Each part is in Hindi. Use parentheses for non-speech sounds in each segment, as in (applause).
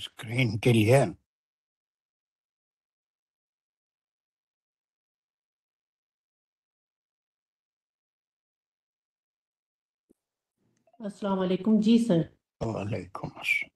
स्क्रीन के लिए अस्सलाम वालेकुम जी सर वालेकुम अस्सलाम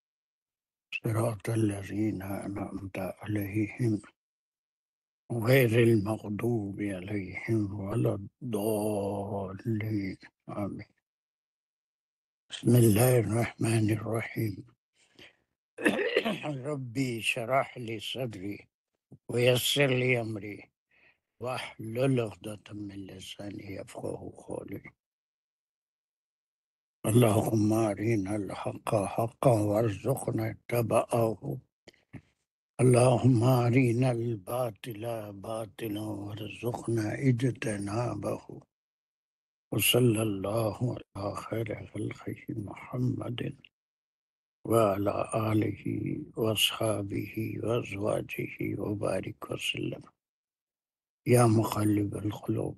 صراط الذين أنعمت عليهم غير المغضوب عليهم ولا الضالين آمين بسم الله الرحمن الرحيم (coughs) ربي شرح لي صدري ويسر لي أمري واحلل عقدة من لساني يفقه قولي اللهم أرنا الحق حقا وارزقنا اتباعه اللهم أرنا الباطل باطلا وارزقنا اجتنابه وصلى الله على خير خلقه محمد وعلى آله وأصحابه وأزواجه وبارك وسلم يا مقلب القلوب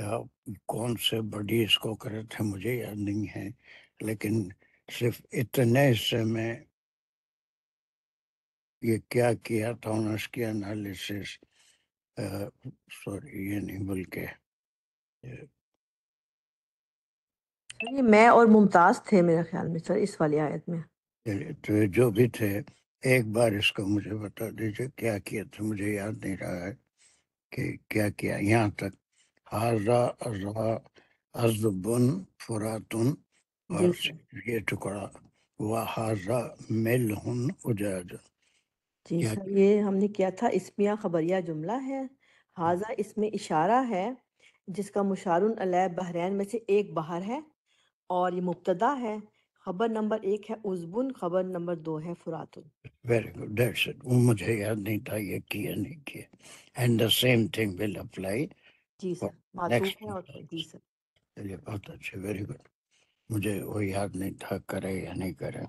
कौन से बॉडी इसको करे थे मुझे याद नहीं है लेकिन सिर्फ इतने हिस्से में ये क्या किया था उसकी एनालिसिस सॉरी ये नहीं बल्कि मैं और मुमताज थे मेरे ख्याल में सर इस वाली आयत में तो जो भी थे एक बार इसको मुझे बता दीजिए क्या किया था मुझे याद नहीं रहा है कि क्या किया यहाँ तक हर्रजुबन फुरातुन और ये टुकड़ा उजाज जी सर ये हमने किया था इसमिया खबरिया जुमला है हाजा इसमें इशारा है जिसका मुशारुन अलैह बहरैन में से एक बाहर है और ये मुब्तदा है खबर नंबर एक है उजबुन खबर नंबर दो है फुरातुन वेरी गुड दैट्स इट मुझे याद नहीं था ये किया नहीं किया and the same thing will apply चलिए बहुत अच्छे वेरी गुड मुझे वो याद नहीं था करे या नहीं करे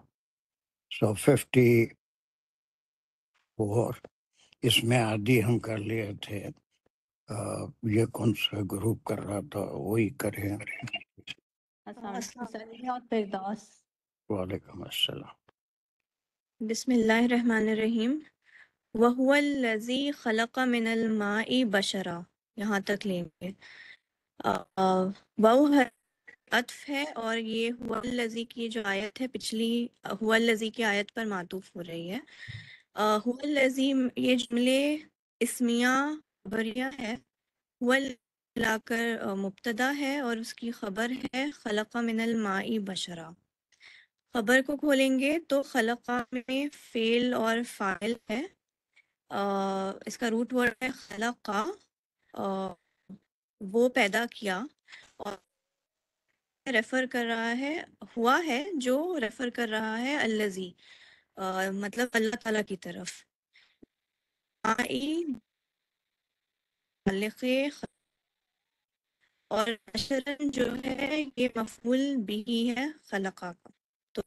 सो फिफ्टी फोर इसमें आदि हम कर लिए थे आ, ये कौन सा ग्रुप कर रहा था वही करें बिस्मिल्लाहिर्रहमानिर्रहीम वालेकुम अस्सलाम बिस्मिल्लाहिर्रहमानिर्रहीम लजी खलक मिनल माई बशरा यहाँ तक लेंगे वह अतफ है और ये हुआ लजी की जो आयत है पिछली हुआ लजी की आयत पर मातूफ हो रही है हुआ लजी ये जुमले इसमिया बरिया है लाकर मुबतदा है और उसकी खबर है खलका मिनल माई बशरा खबर को खोलेंगे तो खलका में फेल और फाइल है आ, इसका रूट वर्ड है खलका वो पैदा किया और रेफर कर रहा है हुआ है जो रेफर कर रहा है अल्लाजी मतलब अल्लाह ताला की तरफ और अशरन जो है ये मफूल भी है खलका का तो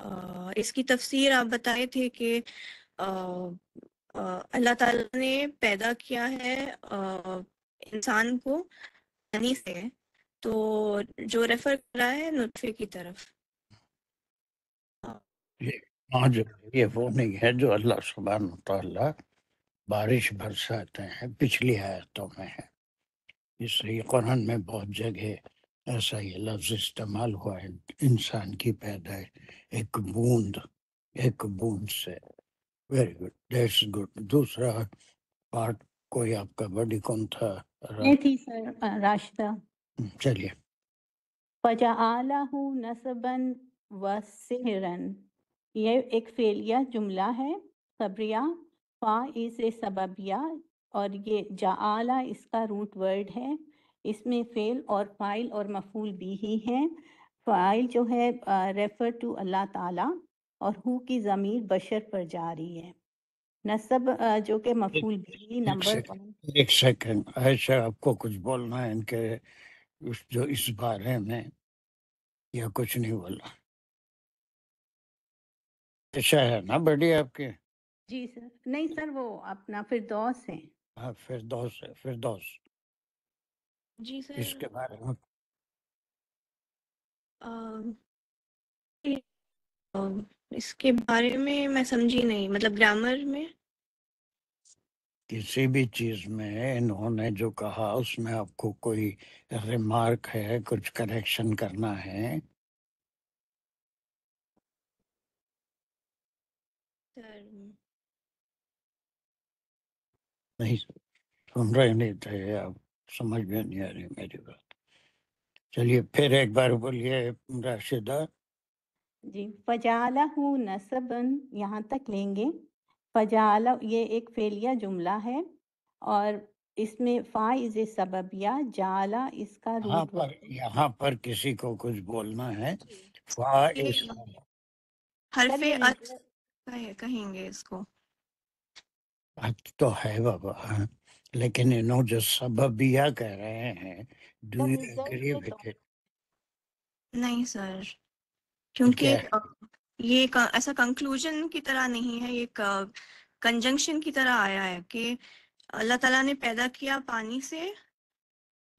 आ, इसकी तफसीर आप बताए थे कि अल्लाह ताला ने पैदा किया है इंसान को पानी से तो जो रेफर कर रहा है नुतफे की तरफ हाँ जो ये वो नहीं है जो अल्लाह सुबहान तला बारिश बरसाते हैं पिछली आयतों में है इसलिए कुरान में बहुत जगह ऐसा ये लफ्ज इस्तेमाल हुआ है इंसान की पैदाइश एक बूंद एक बूंद से वेरी गुड दैट्स गुड दूसरा पार्ट कोई आपका बॉडी कौन था नहीं थी सर राशिदा हम्म, चलिए फजालाहु नसबन व सिहरन ये एक फेलिया जुमला है सबरिया फा इसे सबबिया और ये जाआला इसका रूट वर्ड है इसमें फेल और फाइल और मफूल भी ही हैं फाइल जो है रेफर टू अल्लाह ताला और हु की जमीर बशर पर जा रही है नसब जो के मफूल भी नंबर एक, सेकंड ऐसा आपको कुछ बोलना है इनके उस जो इस बारे में या कुछ नहीं बोला अच्छा है ना बड़ी आपके जी सर नहीं सर वो अपना फिर दोस्त है हाँ दोस्त है फिर दोस्त जी सर इसके बारे में um, um, इसके बारे में मैं समझी नहीं मतलब ग्रामर में किसी भी चीज में इन्होंने जो कहा उसमें आपको कोई रिमार्क है कुछ करेक्शन करना है नहीं सुन रहे नहीं थे आप समझ में नहीं आ रही मेरी बात चलिए फिर एक बार बोलिए राशिदा जी फजाला हूँ नसबन यहाँ तक लेंगे फजाला ये एक फेलिया जुमला है और इसमें फाइज सबबिया जाला इसका यहाँ पर यहाँ पर किसी को कुछ बोलना है फाइज हरफे कहेंगे इसको हक तो है बाबा हाँ। लेकिन इन्हों जो सबबिया कह रहे हैं do you agree with it नहीं सर क्योंकि ये ऐसा कंक्लूजन की तरह नहीं है ये कंजंक्शन की तरह आया है कि अल्लाह ताला ने पैदा किया पानी से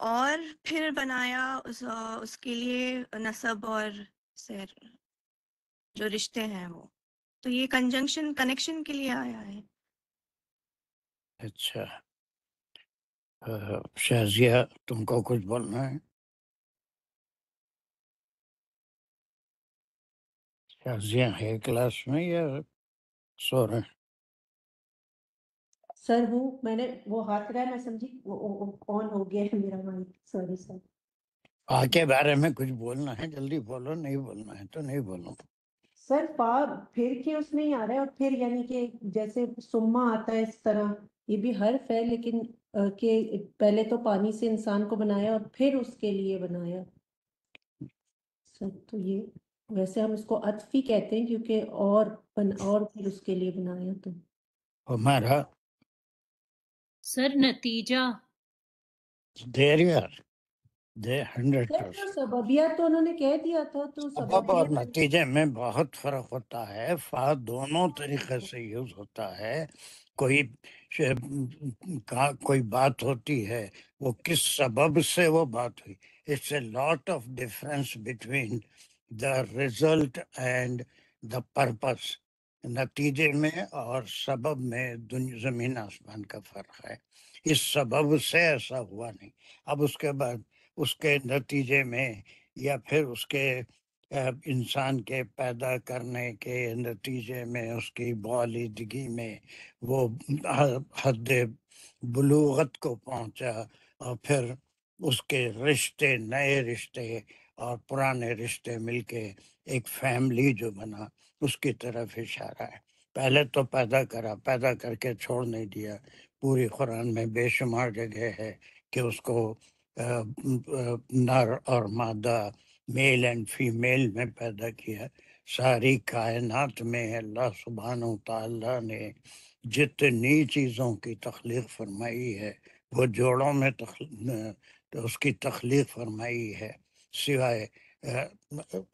और फिर बनाया उस, उसके लिए नसब और सर जो रिश्ते हैं वो तो ये कंजंक्शन कनेक्शन के लिए आया है अच्छा शहजिया तुमको कुछ बोलना है शाजियाँ है क्लास में या सो रहे हैं? सर वो मैंने वो हाथ रहा मैं समझी वो ऑन हो गया है मेरा माइक सॉरी सर पा के बारे में कुछ बोलना है जल्दी बोलो नहीं बोलना है तो नहीं बोलो सर पा फिर के उसमें ही आ रहा है और फिर यानी कि जैसे सुम्मा आता है इस तरह ये भी हर्फ है लेकिन अ, के पहले तो पानी से इंसान को बनाया और फिर उसके लिए बनाया सर तो ये वैसे हम इसको अतफी कहते हैं क्योंकि और बन और फिर उसके लिए बनाया तो हमारा सर नतीजा देर यार दे हंड्रेड तो सबबिया तो उन्होंने कह दिया था तो सबब और नतीजे में बहुत फर्क होता है फा दोनों तरीके से यूज होता है कोई का कोई बात होती है वो किस सबब से वो बात हुई it's a lot of difference between the result and the purpose नतीजे में और सबब में दुनिया ज़मीन आसमान का फ़र्क है इस सबब से ऐसा हुआ नहीं अब उसके बाद उसके नतीजे में या फिर उसके इंसान के पैदा करने के नतीजे में उसकी बालिदगी में वो हद बलूगत को पहुंचा और फिर उसके रिश्ते नए रिश्ते और पुराने रिश्ते मिलके एक फैमिली जो बना उसकी तरफ इशारा है पहले तो पैदा करा पैदा करके छोड़ नहीं दिया पूरी कुरान में बेशुमार जगह है कि उसको नर और मादा मेल एंड फीमेल में पैदा किया सारी कायनात में अल्लाह सुबहान तला ने जितनी चीज़ों की तख्लीक फरमाई है वो जोड़ों में तख्ल... तो उसकी तख्लीक फरमाई है सिवाय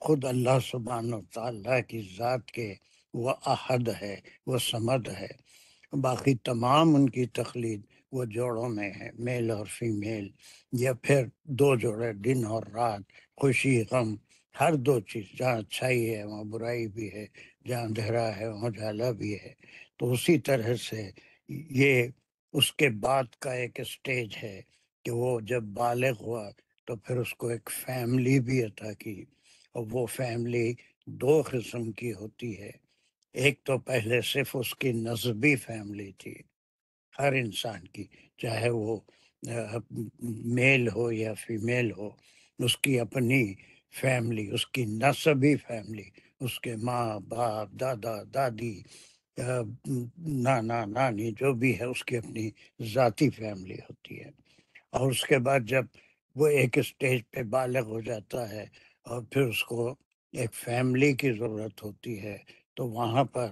खुद अल्लाह सुबहान तला की ज़ात के वह अहद है वह समद है बाकी तमाम उनकी तखलीद वो जोड़ों में है मेल और फीमेल या फिर दो जोड़े दिन और रात खुशी गम हर दो चीज़ जहाँ अच्छाई है वहाँ बुराई भी है जहाँ अंधेरा है वहाँ उजाला भी है तो उसी तरह से ये उसके बाद का एक स्टेज है कि वो जब बालग हुआ तो फिर उसको एक फैमिली भी अता की और वो फैमिली दो किस्म की होती है एक तो पहले सिर्फ उसकी नस्बी फैमिली थी हर इंसान की चाहे वो मेल हो या फीमेल हो उसकी अपनी फैमिली उसकी नस्बी फैमिली उसके माँ बाप दादा दादी नाना नानी जो भी है उसकी अपनी ज़ाती फैमिली होती है और उसके बाद जब वो एक स्टेज पे बालग हो जाता है और फिर उसको एक फैमिली की ज़रूरत होती है तो वहाँ पर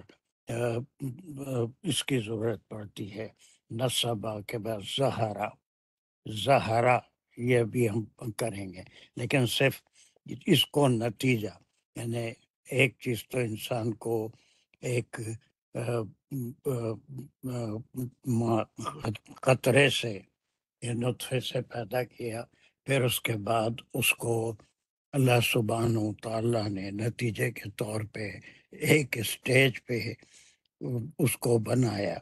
इसकी ज़रूरत पड़ती है नसबा के बाद जहरा जहरा यह भी हम करेंगे लेकिन सिर्फ इसको नतीजा यानी एक चीज़ तो इंसान को एक खतरे से नतफे से पैदा किया फिर उसके बाद उसको अल्लाह सुबहान ताला ने नतीजे के तौर पे एक स्टेज पे उसको बनाया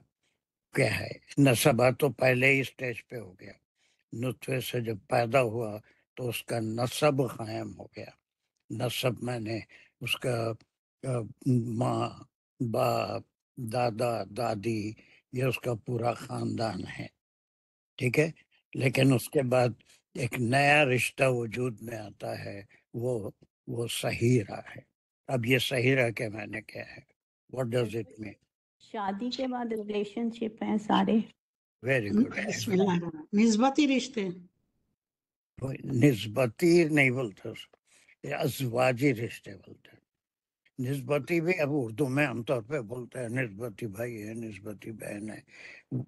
क्या है नसबा तो पहले ही स्टेज पे हो गया नुतवे से जब पैदा हुआ तो उसका नसब क़ायम हो गया नसब मैंने उसका माँ बाप दादा दादी ये उसका पूरा ख़ानदान है ठीक है लेकिन उसके बाद एक नया रिश्ता वजूद में आता है वो वो सहीरा है अब ये सहीरा के मैंने क्या है व्हाट डज इट मीन शादी के बाद रिलेशनशिप हम्म। है सारे वेरी गुड निस्बती रिश्ते निस्बती नहीं बोलते अजवाजी रिश्ते बोलते हैं नस्बती भी अब उर्दू में आमतौर पे बोलते हैं नस्बती भाई है नस्बती बहन है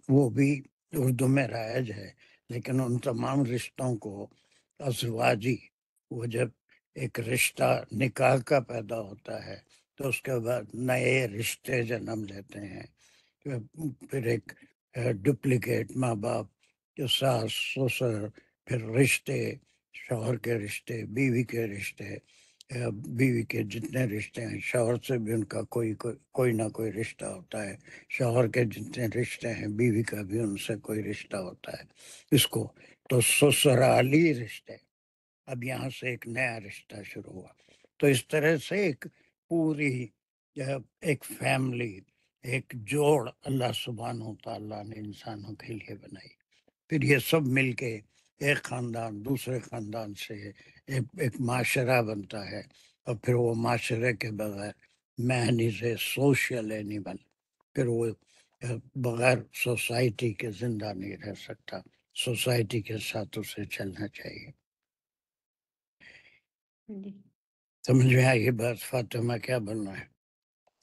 वो भी उर्दू में रायज है लेकिन उन तमाम रिश्तों को अजवाजी वो जब एक रिश्ता निकाह का पैदा होता है तो उसके बाद नए रिश्ते जन्म लेते हैं तो फिर एक डुप्लीकेट माँ बाप जो सास ससुर फिर रिश्ते शोहर के रिश्ते बीवी के रिश्ते बीवी के जितने रिश्ते हैं शोहर से भी उनका कोई कोई कोई ना कोई रिश्ता होता है शोहर के जितने रिश्ते हैं बीवी का भी उनसे कोई रिश्ता होता है इसको तो ससुराली रिश्ते अब यहाँ से एक नया रिश्ता शुरू हुआ तो इस तरह से एक पूरी एक फैमिली एक जोड़ अल्लाह सुबहान तला ने इंसानों के लिए बनाई फिर ये सब मिलके एक ख़ानदान दूसरे ख़ानदान से एक, एक माशरा बनता है और फिर वो माशरे के बगैर man is a social animal फिर वो बगैर सोसाइटी के जिंदा नहीं रह सकता सोसाइटी के साथ उसे चलना चाहिए समझ में आई बस फातिमा क्या बनना है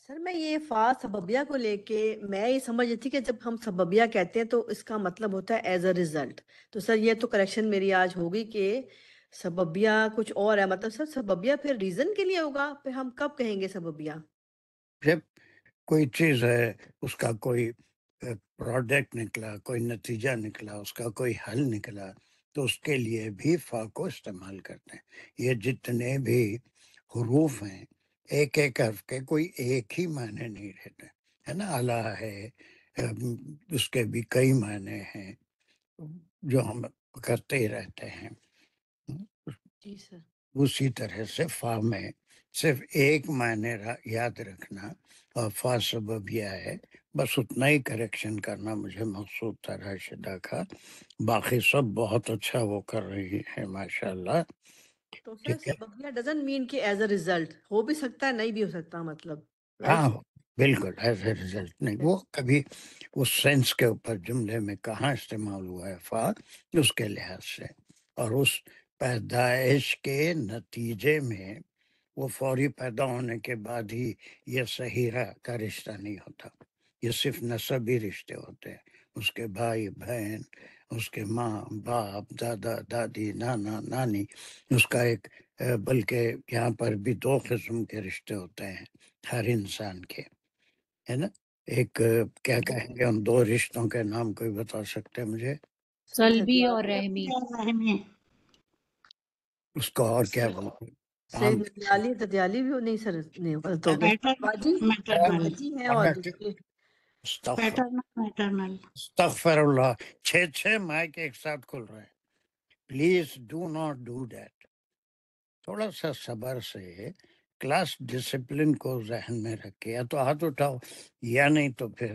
सर मैं ये फा सबबिया को लेके मैं ये समझ रही थी कि जब हम सबबिया कहते हैं तो इसका मतलब होता है एज अ रिजल्ट तो सर ये तो करेक्शन मेरी आज होगी कि सबबिया कुछ और है मतलब सर सबबिया फिर रीजन के लिए होगा फिर हम कब कहेंगे सबबिया जब कोई चीज है उसका कोई प्रोडक्ट निकला कोई नतीजा निकला उसका कोई हल निकला तो उसके लिए भी फा को इस्तेमाल करते हैं ये जितने भी हरूफ हैं एक एक हर्फ के कोई एक ही मायने नहीं रहते है ना अला है उसके भी कई मायने हैं जो हम करते ही रहते हैं उसी तरह से फा में सिर्फ एक मायने याद रखना और फा सबब यह है बस उतना ही करेक्शन करना मुझे मकसूद था राशिदा का बाकी सब बहुत अच्छा वो कर रही है माशाल्लाह तो मीन कि एज अ रिजल्ट हो भी सकता है नहीं भी हो सकता मतलब हाँ बिल्कुल एज ए रिजल्ट नहीं वो कभी उस सेंस के ऊपर जुमले में कहाँ इस्तेमाल हुआ है फा उसके लिहाज से और उस पैदाइश के नतीजे में वो फौरी पैदा होने के बाद ही ये सहीरा का रिश्ता नहीं होता ये सिर्फ नसबी रिश्ते होते हैं उसके भाई बहन उसके माँ बाप दादा दादी नाना नानी उसका एक बल्कि यहाँ पर भी दो किस्म के रिश्ते होते हैं हर इंसान के है ना एक क्या कहेंगे हम दो रिश्तों के नाम कोई बता सकते हैं मुझे सलबी और रहमी उसका और क्या बोलते सैयद तो माइक एक साथ खुल रहे हैं please do not do that थोड़ा सा सबर से क्लास डिसिप्लिन को जहन में रखे या तो हाथ उठाओ या नहीं तो फिर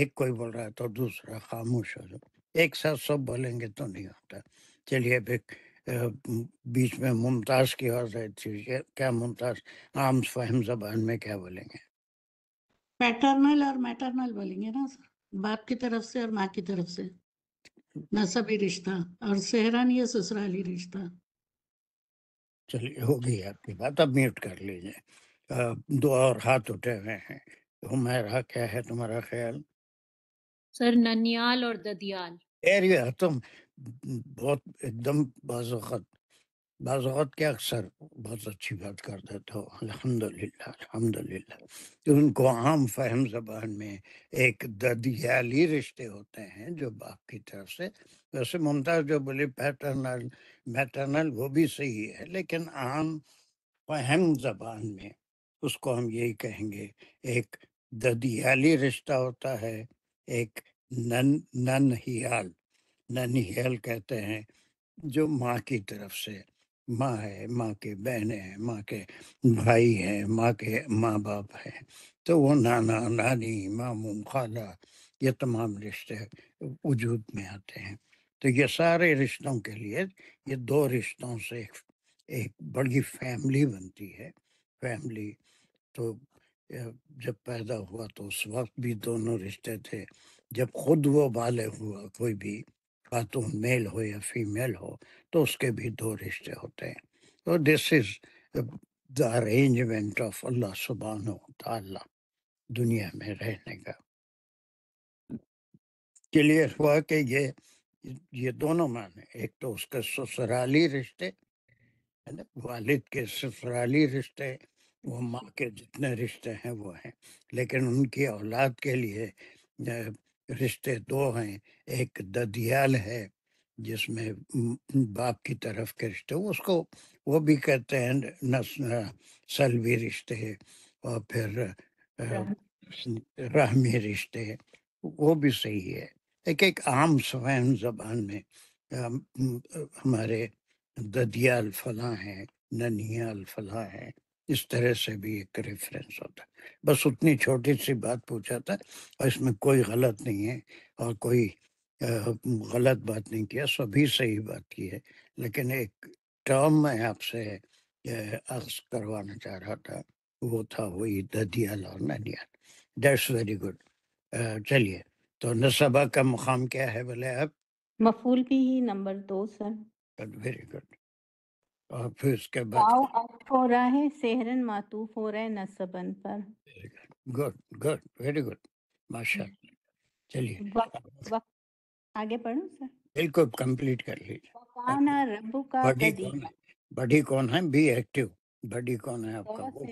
एक कोई बोल रहा है तो दूसरा खामोश हो जाओ एक साथ सब बोलेंगे तो नहीं होता चलिए फिर बीच में मुमताज की और थी क्या मुमताज आम फहम जबान में क्या बोलेंगे पैटर्नल और मैटरनल बोलेंगे ना सर बाप की तरफ से और माँ की तरफ से नसबी रिश्ता और सेहरानी या ससुराली रिश्ता चलिए हो गई आपकी बात अब म्यूट कर लीजिए दो और हाथ उठे हुए हैं तुम्हारा क्या है तुम्हारा ख्याल सर ननियाल और ददियाल तुम बहुत एकदम बाजत बाजत के अक्सर बहुत अच्छी बात कर देता हूँ अल्हम्दुलिल्लाह, अल्हम्दुलिल्लाह। तो उनको आम फ़हम ज़बान में एक ददियाली रिश्ते होते हैं जो बाप की तरफ से वैसे मुमताज़ जो बोली पैटर्नल, मैटर्नल वो भी सही है लेकिन आम फ़हम ज़बान में उसको हम यही कहेंगे एक ददियाली रिश्ता होता है, एक नन हियाल हेल कहते हैं जो माँ की तरफ से माँ है माँ के बहने हैं माँ के भाई हैं माँ के माँ बाप हैं तो वो नाना नानी मामू खाला ये तमाम रिश्ते वजूद में आते हैं तो ये सारे रिश्तों के लिए ये दो रिश्तों से एक, एक बड़ी फैमिली बनती है फैमिली तो जब पैदा हुआ तो उस वक्त भी दोनों रिश्ते थे जब खुद वो बाले हुआ कोई भी खातून मेल हो या फीमेल हो तो उसके भी दो रिश्ते होते हैं तो this is the arrangement of Allah सुबहान दुनिया में रहने का क्लियर हुआ कि ये ये दोनों माने एक तो उसके ससुराली रिश्ते है ना वालिद के ससुराली रिश्ते वो माँ के जितने रिश्ते हैं वो हैं लेकिन उनकी औलाद के लिए रिश्ते दो हैं एक ददियाल है जिसमें बाप की तरफ के रिश्ते उसको वो भी कहते हैं नस सलवी रिश्ते और फिर रहमी रिश्ते वो भी सही है एक एक आम स्वयं जबान में हमारे ददियाल फला हैं ननियाल फला हैं इस तरह से भी एक रेफरेंस होता है बस उतनी छोटी सी बात पूछा था और इसमें कोई गलत नहीं है और कोई गलत बात नहीं किया सभी सही बात की है लेकिन एक टर्म मैं आपसे अर्ज करवाना चाह रहा था वो था वही ददियाल और ननियाल दैट्स वेरी गुड चलिए तो नसबा का मुकाम क्या है बोले आप मफूल भी ही नंबर दो सर वेरी गुड और फिर उसके बाद वाव हो रहा है सेहरन मातूफ हो रहा है नसबन पर गुड गुड वेरी गुड माशा चलिए आगे पढ़ूं सर बिल्कुल कंप्लीट कर लीजिए वकाना रब्बु का बॉडी कौन है कदीर कौन है बी एक्टिव बड़ी कौन है आपका वो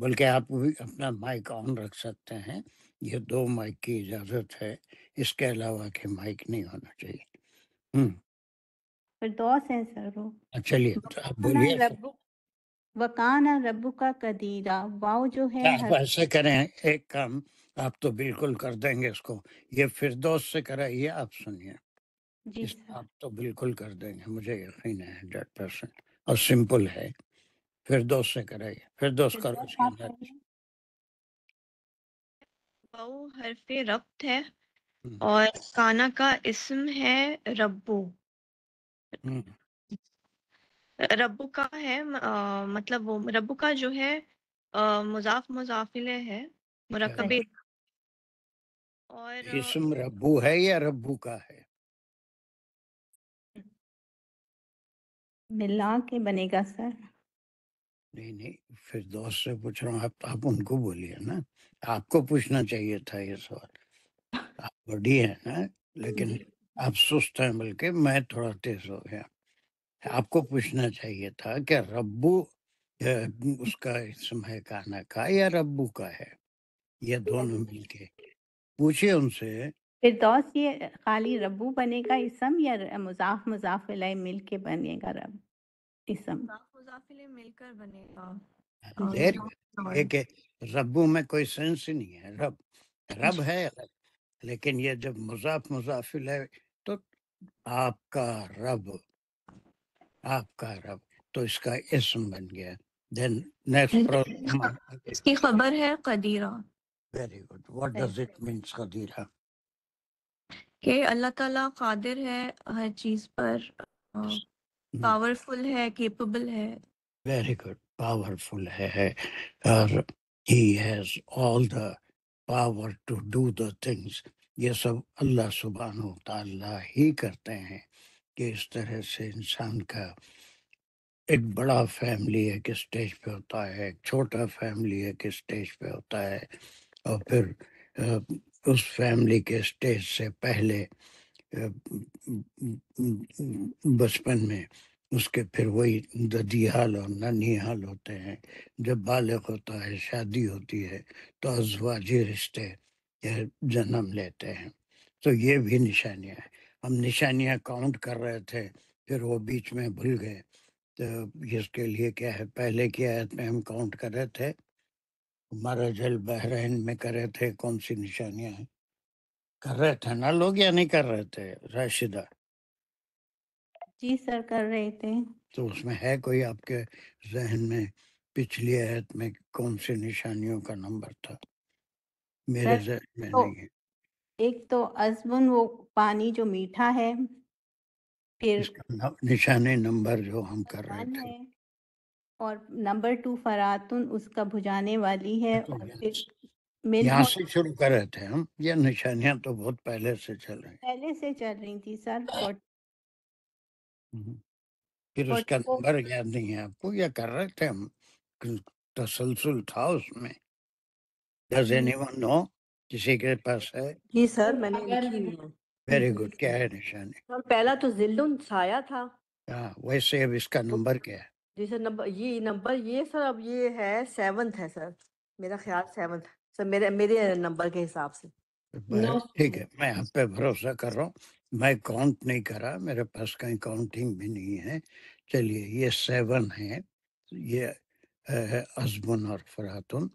बल्कि आप भी अपना माइक ऑन रख सकते हैं ये दो माइक की इजाजत है इसके अलावा के माइक नहीं होना चाहिए हम्म फिरदौस सर वो चलिए तो, वकाना का कदीरा जो है आप ऐसे करें एक काम आप तो बिल्कुल कर देंगे इसको ये फिरदौस से कराइए आप सुनिए जी आप तो बिल्कुल कर देंगे मुझे यकीन है हंड्रेड परसेंट और सिंपल है फिर दोस्त से कराइए दोस्त करो वाव हरफ रब्त है हम्म। और काना का इसम है रब्बू हुँ। हम्म। का है आ, मतलब वो रब्बु का जो है मुज़ाफ़ मुज़ाफ़ है, अच्छा। मुरकबे और इसम रबू है या रबू का है? मिला के बनेगा सर। नहीं, नहीं, फिर दोस्त से पूछ रहा हूँ, आप आप उनको बोलिए ना। आपको पूछना चाहिए था ये सवाल। आप बड़ी है ना, लेकिन आप सुस्त हैं बल्कि मैं थोड़ा तेज हो गया आपको पूछना चाहिए था कि रब्बू उसका इसम है काना का या रब्बू का है ये दोनों मिलके पूछिए उनसे फिरदौस ये खाली रब्बू बनेगा इसम या मुजाफ मुजाफ मिलके बनेगा रब इसम मुजाफ मुजाफ मिलकर बनेगा हाँ, देर एक रब्बू में कोई सेंस ही नहीं है रब रब अच्छा। है लेकिन ये जब मुजाफ मुजाफिल है आपका रब आपका रब तो इसका इसम बन गया देन नेक्स्ट हम्म। प्रॉब्लम इसकी खबर है कदीरा very good what does it means कदीरा के अल्लाह ताला कादिर है हर चीज पर पावरफुल hmm. है कैपेबल है वेरी गुड पावरफुल है और he has all the power to do the things ये सब अल्लाह सुबहान तला ही करते हैं कि इस तरह से इंसान का एक बड़ा फैमिली एक स्टेज पे होता है एक छोटा फैमिली एक स्टेज पे होता है और फिर उस फैमिली के स्टेज से पहले बचपन में उसके फिर वही हाल और ननिहाल होते हैं जब बालक होता है शादी होती है तो अजवाजी रिश्ते जन्म लेते हैं तो ये भी निशानियाँ हैं हम निशानियाँ काउंट कर रहे थे फिर वो बीच में भूल गए तो इसके लिए क्या है पहले की आयत में हम काउंट कर रहे थे हमारा जल बहरहन में कर रहे थे कौन सी निशानियाँ हैं कर रहे थे ना लोग या नहीं कर रहे थे राशिदा जी सर कर रहे थे तो उसमें है कोई आपके जहन में पिछली आयत में कौन सी निशानियों का नंबर था मेरे सर में तो नहीं है। एक तो अजमन वो पानी जो मीठा है फिर निशाने नंबर जो हम कर रहे थे और नंबर टू फरातुन उसका भुजाने वाली है हाँ, तो और फिर यहाँ से शुरू कर रहे थे हम ये निशानियां तो बहुत पहले से चल रही पहले से चल रही थी सर हम्म, फिर उसका नंबर याद नहीं है आपको या कर रहे थे हम तसलसल था उसमें Does anyone know किसी के पास है जी सर मैंने वेरी गुड क्या है निशानी सर पहला तो जिल्लुन साया था हाँ वैसे अब इसका तो नंबर क्या है जी सर नंबर ये नंबर ये सर अब ये है सेवंथ है सर मेरा ख्याल सेवंथ सर मेरे मेरे नंबर के हिसाब से ठीक है मैं आप पे भरोसा कर रहा हूँ मैं काउंट नहीं करा मेरे पास कहीं काउंटिंग भी नहीं है चलिए ये सेवन है ये अजमन और फरातुन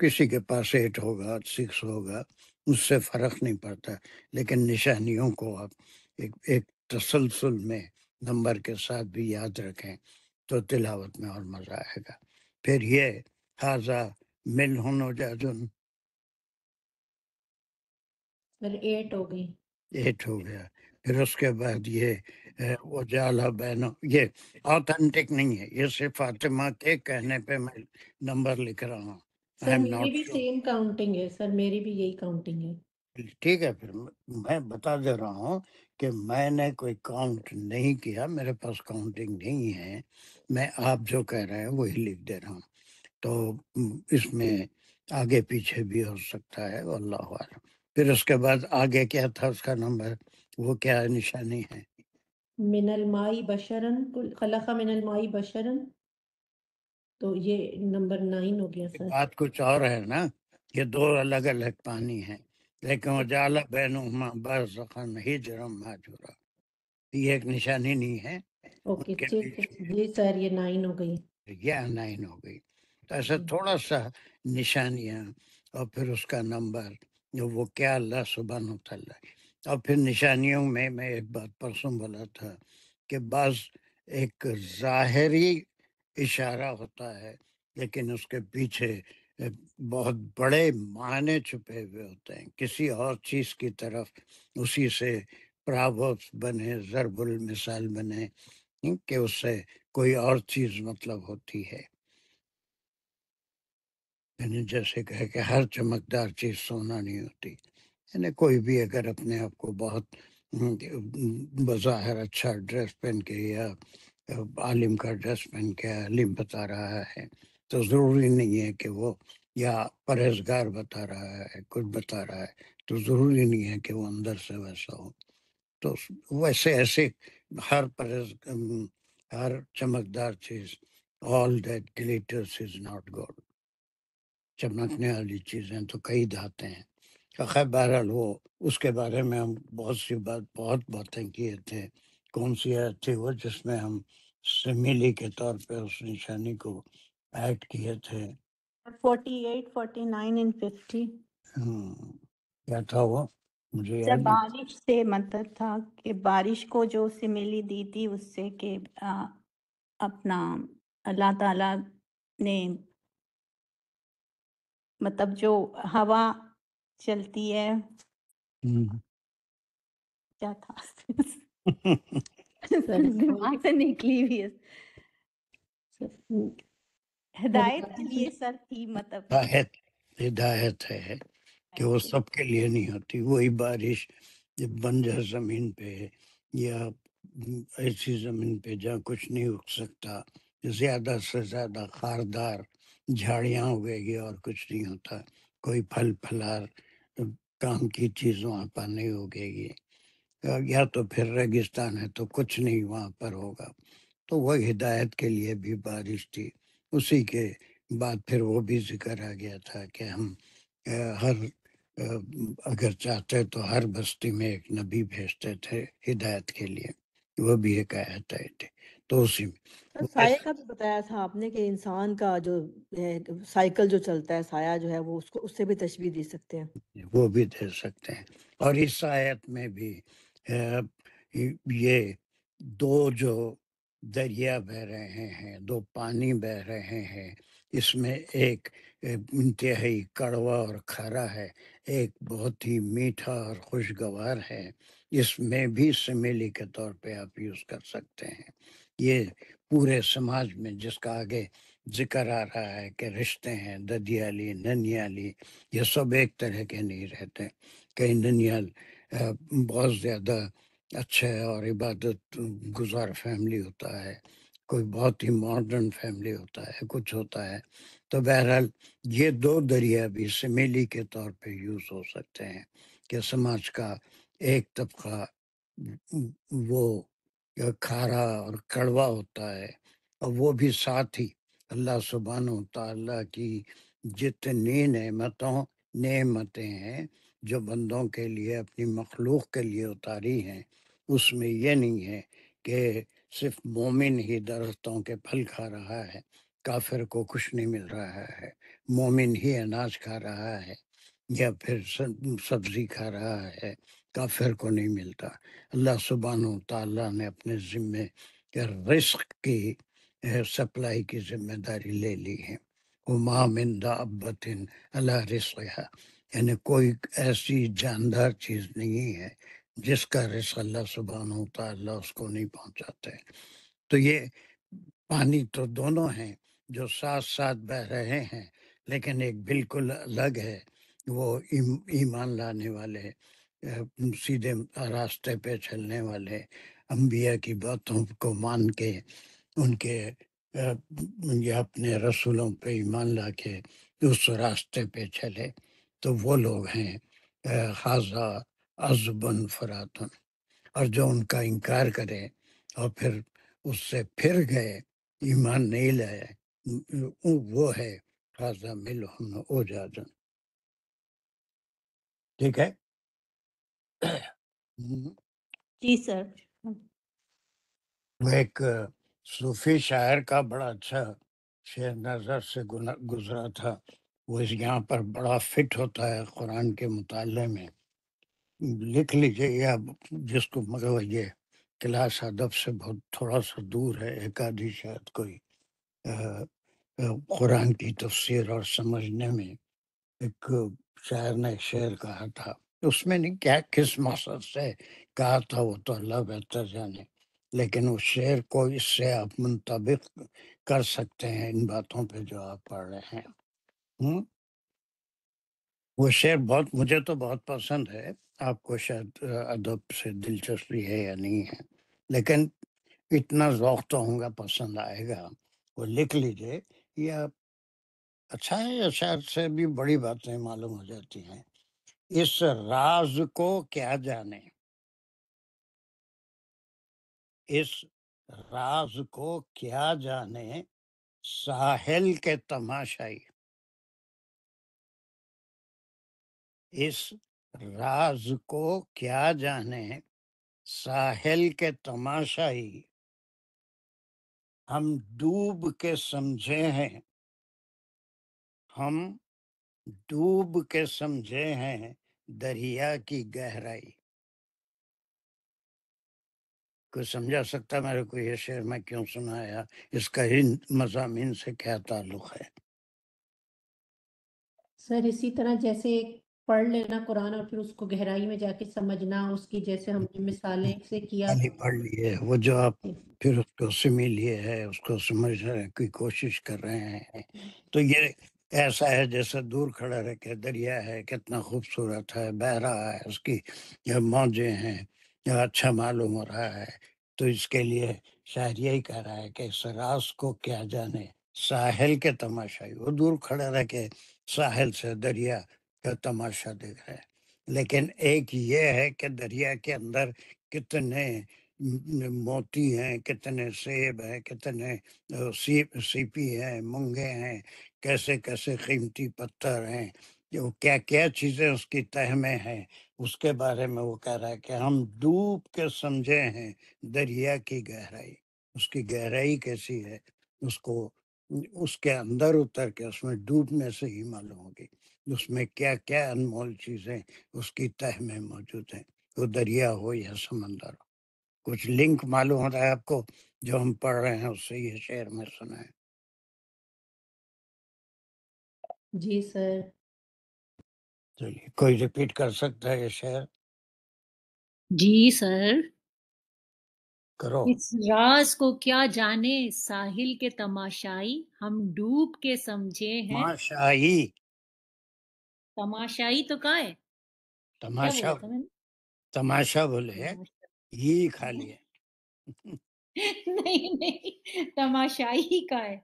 किसी के पास एट होगा सिक्स होगा उससे फर्क नहीं पड़ता लेकिन निशानियों को आप एक एक तसलसल में नंबर के साथ भी याद रखें तो तिलावत में और मज़ा आएगा फिर ये हाजा मिल हो जा जुन एट हो गई एट हो गया फिर उसके बाद ये वो जाला बहनो ये ऑथेंटिक नहीं है ये सिर्फ फातिमा के कहने पे मैं नंबर लिख रहा हूँ सर मेरी भी सेम काउंटिंग है सर मेरी भी यही काउंटिंग है ठीक है फिर मैं बता दे रहा हूँ कि मैंने कोई काउंट नहीं किया मेरे पास काउंटिंग नहीं है मैं आप जो कह रहे हैं वही लिख दे रहा हूँ तो इसमें आगे पीछे भी हो सकता है अल्लाह फिर उसके बाद आगे क्या था उसका नंबर वो क्या निशानी है मिनल माई बशरन खलखा मिनल माई बशरन तो ये नंबर नाइन हो गया सर बात कुछ और है ना ये दो अलग अलग पानी है लेकिन उजाला बैनुमा बरसखन ही जुरम माजूरा ये एक निशानी नहीं है ओके जी सर ये नाइन हो गई ये नाइन हो गई तो ऐसा थोड़ा सा निशानियाँ और फिर उसका नंबर जो वो क्या अल्लाह सुबह तला और फिर निशानियों में मैं एक बात परसों बोला था कि बस एक जाहरी इशारा होता है लेकिन उसके पीछे बहुत बड़े माने छुपे हुए होते हैं किसी और चीज की तरफ उसी से प्रावत बने जरबुल मिसाल बने कि उससे कोई और चीज मतलब होती है यानी जैसे कहे कि हर चमकदार चीज सोना नहीं होती यानी कोई भी अगर अपने आप को बहुत बज़ाहिर अच्छा ड्रेस पहन के या आलिम का ड्रेस पहन के आलिम बता रहा है तो ज़रूरी नहीं है कि वो या परहेजगार बता रहा है कुछ बता रहा है तो ज़रूरी नहीं है कि वो अंदर से वैसा हो तो वैसे ऐसे हर परहेज हर चमकदार चीज़ all that glitters is not gold चमकने वाली चीज़ें तो कई धाते हैं खैर बहरहाल वो उसके बारे में हम बहुत सी बात बहुत बातें किए थे कौन सी आयत थी वो जिसमें हम सिमिली के तौर पे उस निशानी को ऐड किए थे 48, हम्म, क्या था वो मुझे अच्छा, याद बारिश से मतलब था कि बारिश को जो सिमिली दी थी उससे के आ, अपना अल्लाह ताला ने मतलब जो हवा चलती है हम्म। क्या था (laughs) (laughs) तो दिमाग से निकली हुई है हिदायत के लिए सर थी मतलब हिदायत हिदायत है कि वो अच्छा। सबके लिए नहीं होती वही बारिश जब बंजर जमीन पे या ऐसी जमीन पे जहाँ कुछ नहीं उग सकता ज्यादा से ज्यादा खारदार झाड़ियाँ उगेगी और कुछ नहीं होता कोई फल फलार काम की चीज वहाँ पर नहीं उगेगी या तो फिर रेगिस्तान है तो कुछ नहीं वहाँ पर होगा तो वह हिदायत के लिए भी बारिश थी उसी के बाद फिर वो भी जिक्र आ गया था कि हम हर अगर चाहते तो हर बस्ती में एक नबी भेजते थे हिदायत के लिए वो भी एक आयत आए थे तो उसी में साया का भी बताया था आपने कि इंसान का जो साइकिल जो चलता है साया जो है वो उसको उससे भी तस्वीर दे सकते हैं वो भी दे सकते हैं और इस आयत में भी ये दो जो दरिया बह रहे हैं दो पानी बह रहे हैं इसमें एक इंतहाई कड़वा और खरा है एक बहुत ही मीठा और खुशगवार है इसमें भी समेली के तौर पे आप यूज़ कर सकते हैं ये पूरे समाज में जिसका आगे जिक्र आ रहा है कि रिश्ते हैं ददियाली ननियाली ये सब एक तरह के नहीं रहते कहीं ननियाल बहुत ज़्यादा अच्छा है और इबादत गुज़ार फैमिली होता है कोई बहुत ही मॉडर्न फैमिली होता है कुछ होता है तो बहरहाल ये दो दरिया भी समेली के तौर पे यूज़ हो सकते हैं कि समाज का एक तबका वो खारा और कड़वा होता है और वो भी साथ ही अल्लाह सुबहान तला की जितनी नमतों नमतें हैं जो बंदों के लिए अपनी मखलूक के लिए उतारी हैं उसमें यह नहीं है कि सिर्फ मोमिन ही दरख्तों के फल खा रहा है काफिर को कुछ नहीं मिल रहा है मोमिन ही अनाज खा रहा है या फिर सब्जी खा रहा है काफिर को नहीं मिलता अल्लाह सुबहान तला ने अपने ज़िम्मे रिस्क की सप्लाई की जिम्मेदारी ले ली है उमा मिंदा अब्बतिन अला रिस्क यानी कोई ऐसी जानदार चीज नहीं है जिसका रिस्क अल्लाह सुबहान होता अल्लाह उसको नहीं पहुंचाते तो ये पानी तो दोनों हैं जो साथ साथ बह रहे हैं लेकिन एक बिल्कुल अलग है वो ईमान लाने वाले सीधे रास्ते पे चलने वाले अम्बिया की बातों को मान के उनके या अपने रसूलों पे ईमान ला के उस रास्ते पे चले तो वो लोग हैं खासा अजबन फरातन और जो उनका इनकार करे और फिर उससे फिर गए ईमान नहीं लाए वो है खासा मिल हम ओजाजन ठीक है हम्म। जी सर एक सूफी शायर का बड़ा अच्छा शेर नजर से गुजरा था वो इस यहाँ पर बड़ा फिट होता है कुरान के मुताले में लिख लीजिए या जिसको मगर ये क्लास अदब से बहुत थोड़ा सा दूर है एक आधी शायद कोई कुरान की तफसीर और समझने में एक शायर ने एक शेर कहा था उसमें नहीं क्या किस मकसद से कहा था वो तो अल्लाह बेहतर जाने लेकिन उस शेर को इससे आप मुंतबिक कर सकते हैं इन बातों पे जो आप पढ़ रहे हैं हम्म वो शेर बहुत मुझे तो बहुत पसंद है आपको शायद अदब से दिलचस्पी है या नहीं है लेकिन इतना ज़ौक़ तो होगा पसंद आएगा। वो लिख लीजिए या अच्छा है या शायद से भी बड़ी बातें मालूम हो जाती हैं। इस राज़ को क्या जाने? इस राज़ को क्या जाने, साहिल के तमाशाई। इस राज को क्या जाने साहिल के तमाशाई हम डूब के समझे हैं हम डूब के समझे हैं दरिया की गहराई कोई समझा सकता मेरे को यह शेर मैं क्यों सुनाया इसका इन मजामीन से क्या ताल्लुक है सर इसी तरह जैसे पढ़ लेना कुरान और फिर उसको गहराई में जाके समझना उसकी जैसे हमने मिसालें से किया नहीं पढ़ लिए वो जो आप फिर उसको सिमी लिए है उसको समझने की कोशिश कर रहे हैं तो ये ऐसा है जैसे दूर खड़ा रह के दरिया है कितना खूबसूरत है बह रहा है उसकी यह मौजें हैं यह अच्छा मालूम हो रहा है तो इसके लिए शायर यही कह रहा है कि इस रास को क्या जाने साहिल के तमाशाई वो दूर खड़ा रह के साहिल से दरिया का तमाशा देख रहे हैं लेकिन एक ये है कि दरिया के अंदर कितने मोती हैं कितने सेब हैं कितने सीप सीपी हैं मुंगे हैं कैसे कैसे कीमती पत्थर हैं जो क्या क्या चीज़ें उसकी तह में हैं उसके बारे में वो कह रहा है कि हम डूब के समझे हैं दरिया की गहराई उसकी गहराई कैसी है उसको उसके अंदर उतर के उसमें डूबने से ही मालूम होगी उसमें क्या क्या अनमोल चीजें उसकी तह में मौजूद हैं वो दरिया हो या समंदर हो कुछ लिंक मालूम होता है आपको जो हम पढ़ रहे हैं उससे ये शेर में सुना है जी सर चलिए कोई रिपीट कर सकता है ये शेर जी सर करो इस राज को क्या जाने साहिल के तमाशाई हम डूब के समझे हैं तमाशाई तमाशाई तो का है तमाशा क्या तमाशा बोले है ये खा था लिया नहीं नहीं तमाशाई का है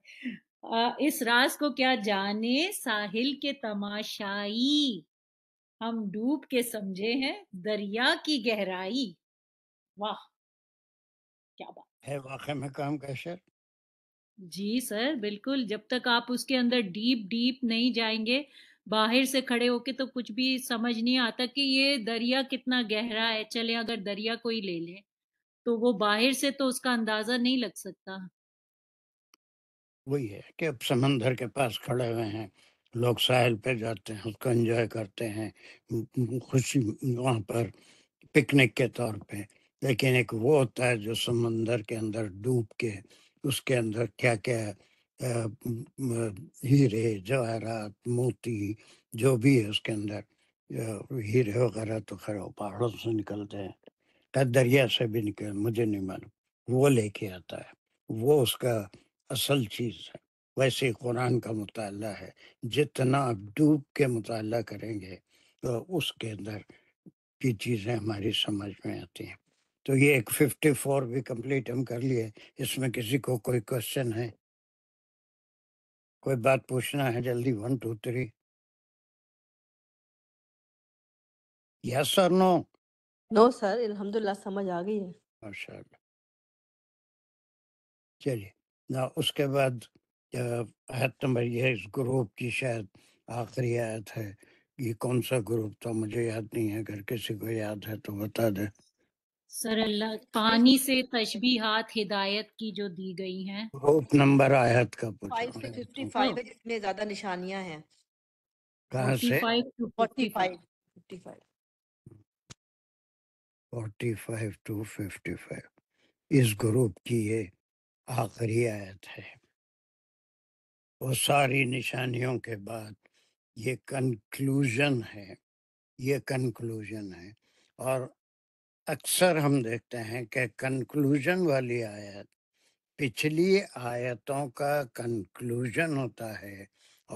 आ, इस राज को क्या जाने साहिल के तमाशाई हम डूब के समझे हैं दरिया की गहराई वाह क्या बात है वाकई में काम का सर जी सर बिल्कुल जब तक आप उसके अंदर डीप डीप नहीं जाएंगे बाहर से खड़े होके तो कुछ भी समझ नहीं आता कि ये दरिया कितना गहरा है चले अगर दरिया कोई ले ले तो वो बाहर से तो उसका अंदाजा नहीं लग सकता वही है कि अब समंदर के पास खड़े हुए हैं लोग साहिल पे जाते हैं उसको एंजॉय करते हैं खुशी वहाँ पर पिकनिक के तौर पे लेकिन एक वो होता है जो समंदर के अंदर डूब के उसके अंदर क्या क्या है हीरे जवाहरात मोती जो भी है उसके अंदर हीरे वगैरह तो खैर पहाड़ों से निकलते हैं क्या दरिया से भी निकल मुझे नहीं मालूम वो लेके आता है वो उसका असल चीज है वैसे ही कुरान का मुताला है जितना आप डूब के मुताला करेंगे तो उसके अंदर की चीज़ें हमारी समझ में आती हैं तो ये एक फिफ्टी फोर भी कंप्लीट हम कर लिए इसमें किसी को कोई क्वेश्चन है कोई बात पूछना है जल्दी one two three yes sir no no sir अल्हम्दुलिल्लाह समझ आ गई है चलिए ना उसके बाद आयत नंबर ये इस ग्रुप की शायद आखिरी आयत है ये कौन सा ग्रुप था मुझे याद नहीं है अगर किसी को याद है तो बता दे सर अल्लाह पानी से तशबी हाथ हिदायत की जो दी गई है होप नंबर आयत का फाइव फिफ्टी फाइव है जिसमें ज्यादा निशानियां हैं कहाँ से forty five fifty five forty five to fifty five इस ग्रुप की ये आखिरी आयत है वो सारी निशानियों के बाद ये कंक्लूजन है ये कंक्लूजन है और अक्सर हम देखते हैं कि कंक्लूजन वाली आयत पिछली आयतों का कंक्लूजन होता है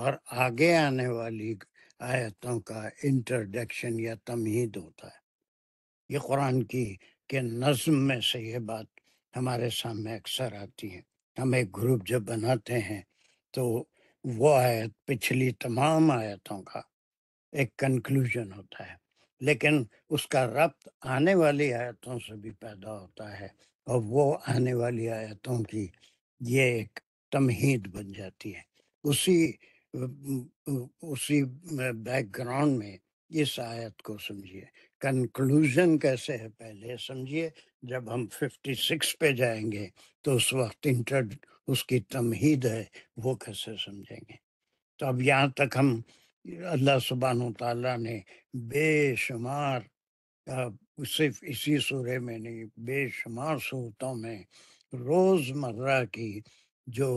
और आगे आने वाली आयतों का इंट्रोडक्शन या तमहीद होता है ये कुरान की के नज्म में से ये बात हमारे सामने अक्सर आती है हम एक ग्रुप जब बनाते हैं तो वो आयत पिछली तमाम आयतों का एक कंक्लूजन होता है लेकिन उसका रब्त आने वाली आयतों से भी पैदा होता है और वो आने वाली आयतों की ये एक तमहीद बन जाती है उसी उसी बैकग्राउंड में इस आयत को समझिए कंक्लूजन कैसे है पहले समझिए जब हम 56 पे जाएंगे तो उस वक्त इंटर उसकी तमहीद है वो कैसे समझेंगे तो अब यहाँ तक हम अल्लाह सुबहान तला ने बेशुमार सिर्फ इसी सूर्य में नहीं बेशुमार सूरतों में रोज़मर्रा की जो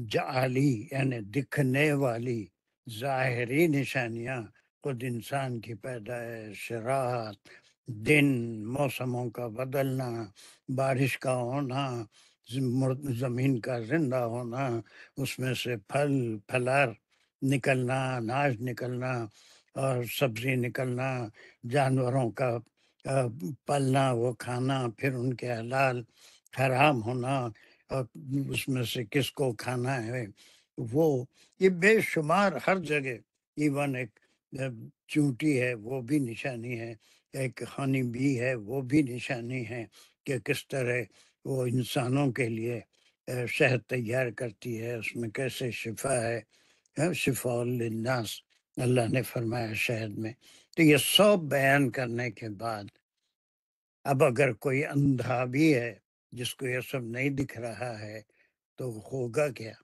जाली यानी दिखने वाली ज़ाहरी निशानियाँ खुद इंसान की पैदाइश रात दिन मौसमों का बदलना बारिश का होना ज़मीन का जिंदा होना उसमें से फल फलर निकलना अनाज निकलना और सब्जी निकलना जानवरों का पलना वो खाना फिर उनके हलाल हराम होना और उसमें से किसको खाना है वो ये बेशुमार हर जगह इवन एक चूंटी है वो भी निशानी है एक हनी भी है वो भी निशानी है कि किस तरह वो इंसानों के लिए शहद तैयार करती है उसमें कैसे शिफा है शिफालनास अल्लाह ने फरमाया शहद में तो ये सब बयान करने के बाद अब अगर कोई अंधा भी है जिसको ये सब नहीं दिख रहा है तो होगा क्या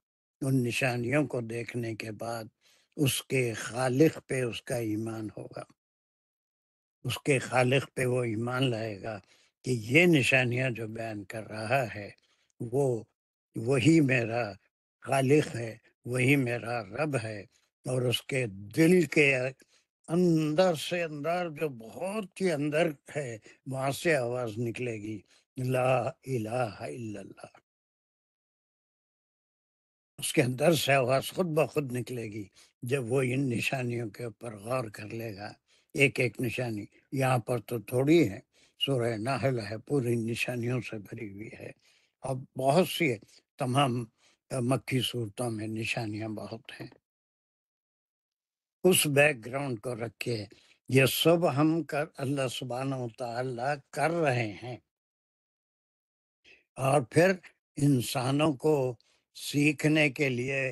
उन निशानियों को देखने के बाद उसके खालिख पे उसका ईमान होगा उसके खालिख पे वो ईमान लाएगा कि ये निशानियां जो बयान कर रहा है वो वही मेरा खालिख है वही मेरा रब है और उसके दिल के अंदर से अंदर जो बहुत ही अंदर है वहां से आवाज निकलेगी ला इलाहा इल्लल्लाह उसके अंदर से आवाज खुद ब खुद निकलेगी जब वो इन निशानियों के ऊपर गौर कर लेगा एक एक निशानी यहाँ पर तो थोड़ी है सूर्य नाहल है पूरी निशानियों से भरी हुई है और बहुत सी तमाम मक्खी सूरतों में निशानियां बहुत हैं उस बैकग्राउंड को रखे ये सब हम कर अल्लाह सुबहान तला कर रहे हैं और फिर इंसानों को सीखने के लिए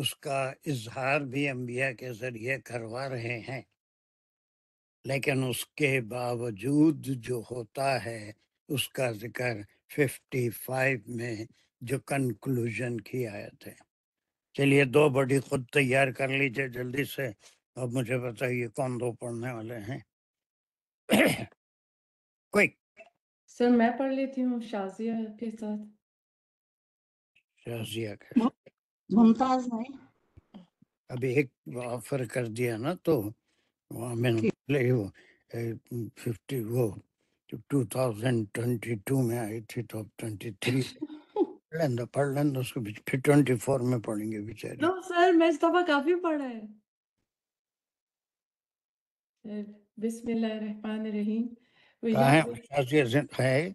उसका इजहार भी अम्बिया के जरिए करवा रहे हैं लेकिन उसके बावजूद जो होता है उसका जिक्र 55 में जो कंक्लूजन की आयत है चलिए दो बड़ी खुद तैयार कर लीजिए जल्दी से अब मुझे बताइए कौन दो पढ़ने वाले हैं क्विक सर मैं पढ़ लेती हूँ शाजिया के साथ शाजिया के मुमताज भाई अभी एक ऑफर कर दिया ना तो मैंने वो फिफ्टी वो टू थाउजेंड ट्वेंटी टू में आई थी तो अब ट्वेंटी थ्री (laughs) लेंदा पढ़ लेंदा तो तो उसको फिर ट्वेंटी फोर में पढ़ेंगे बेचारे नो सर मैं इस दफा काफी पढ़ा है बिस्मिल्लाहिर्रहमानिर्रहीम है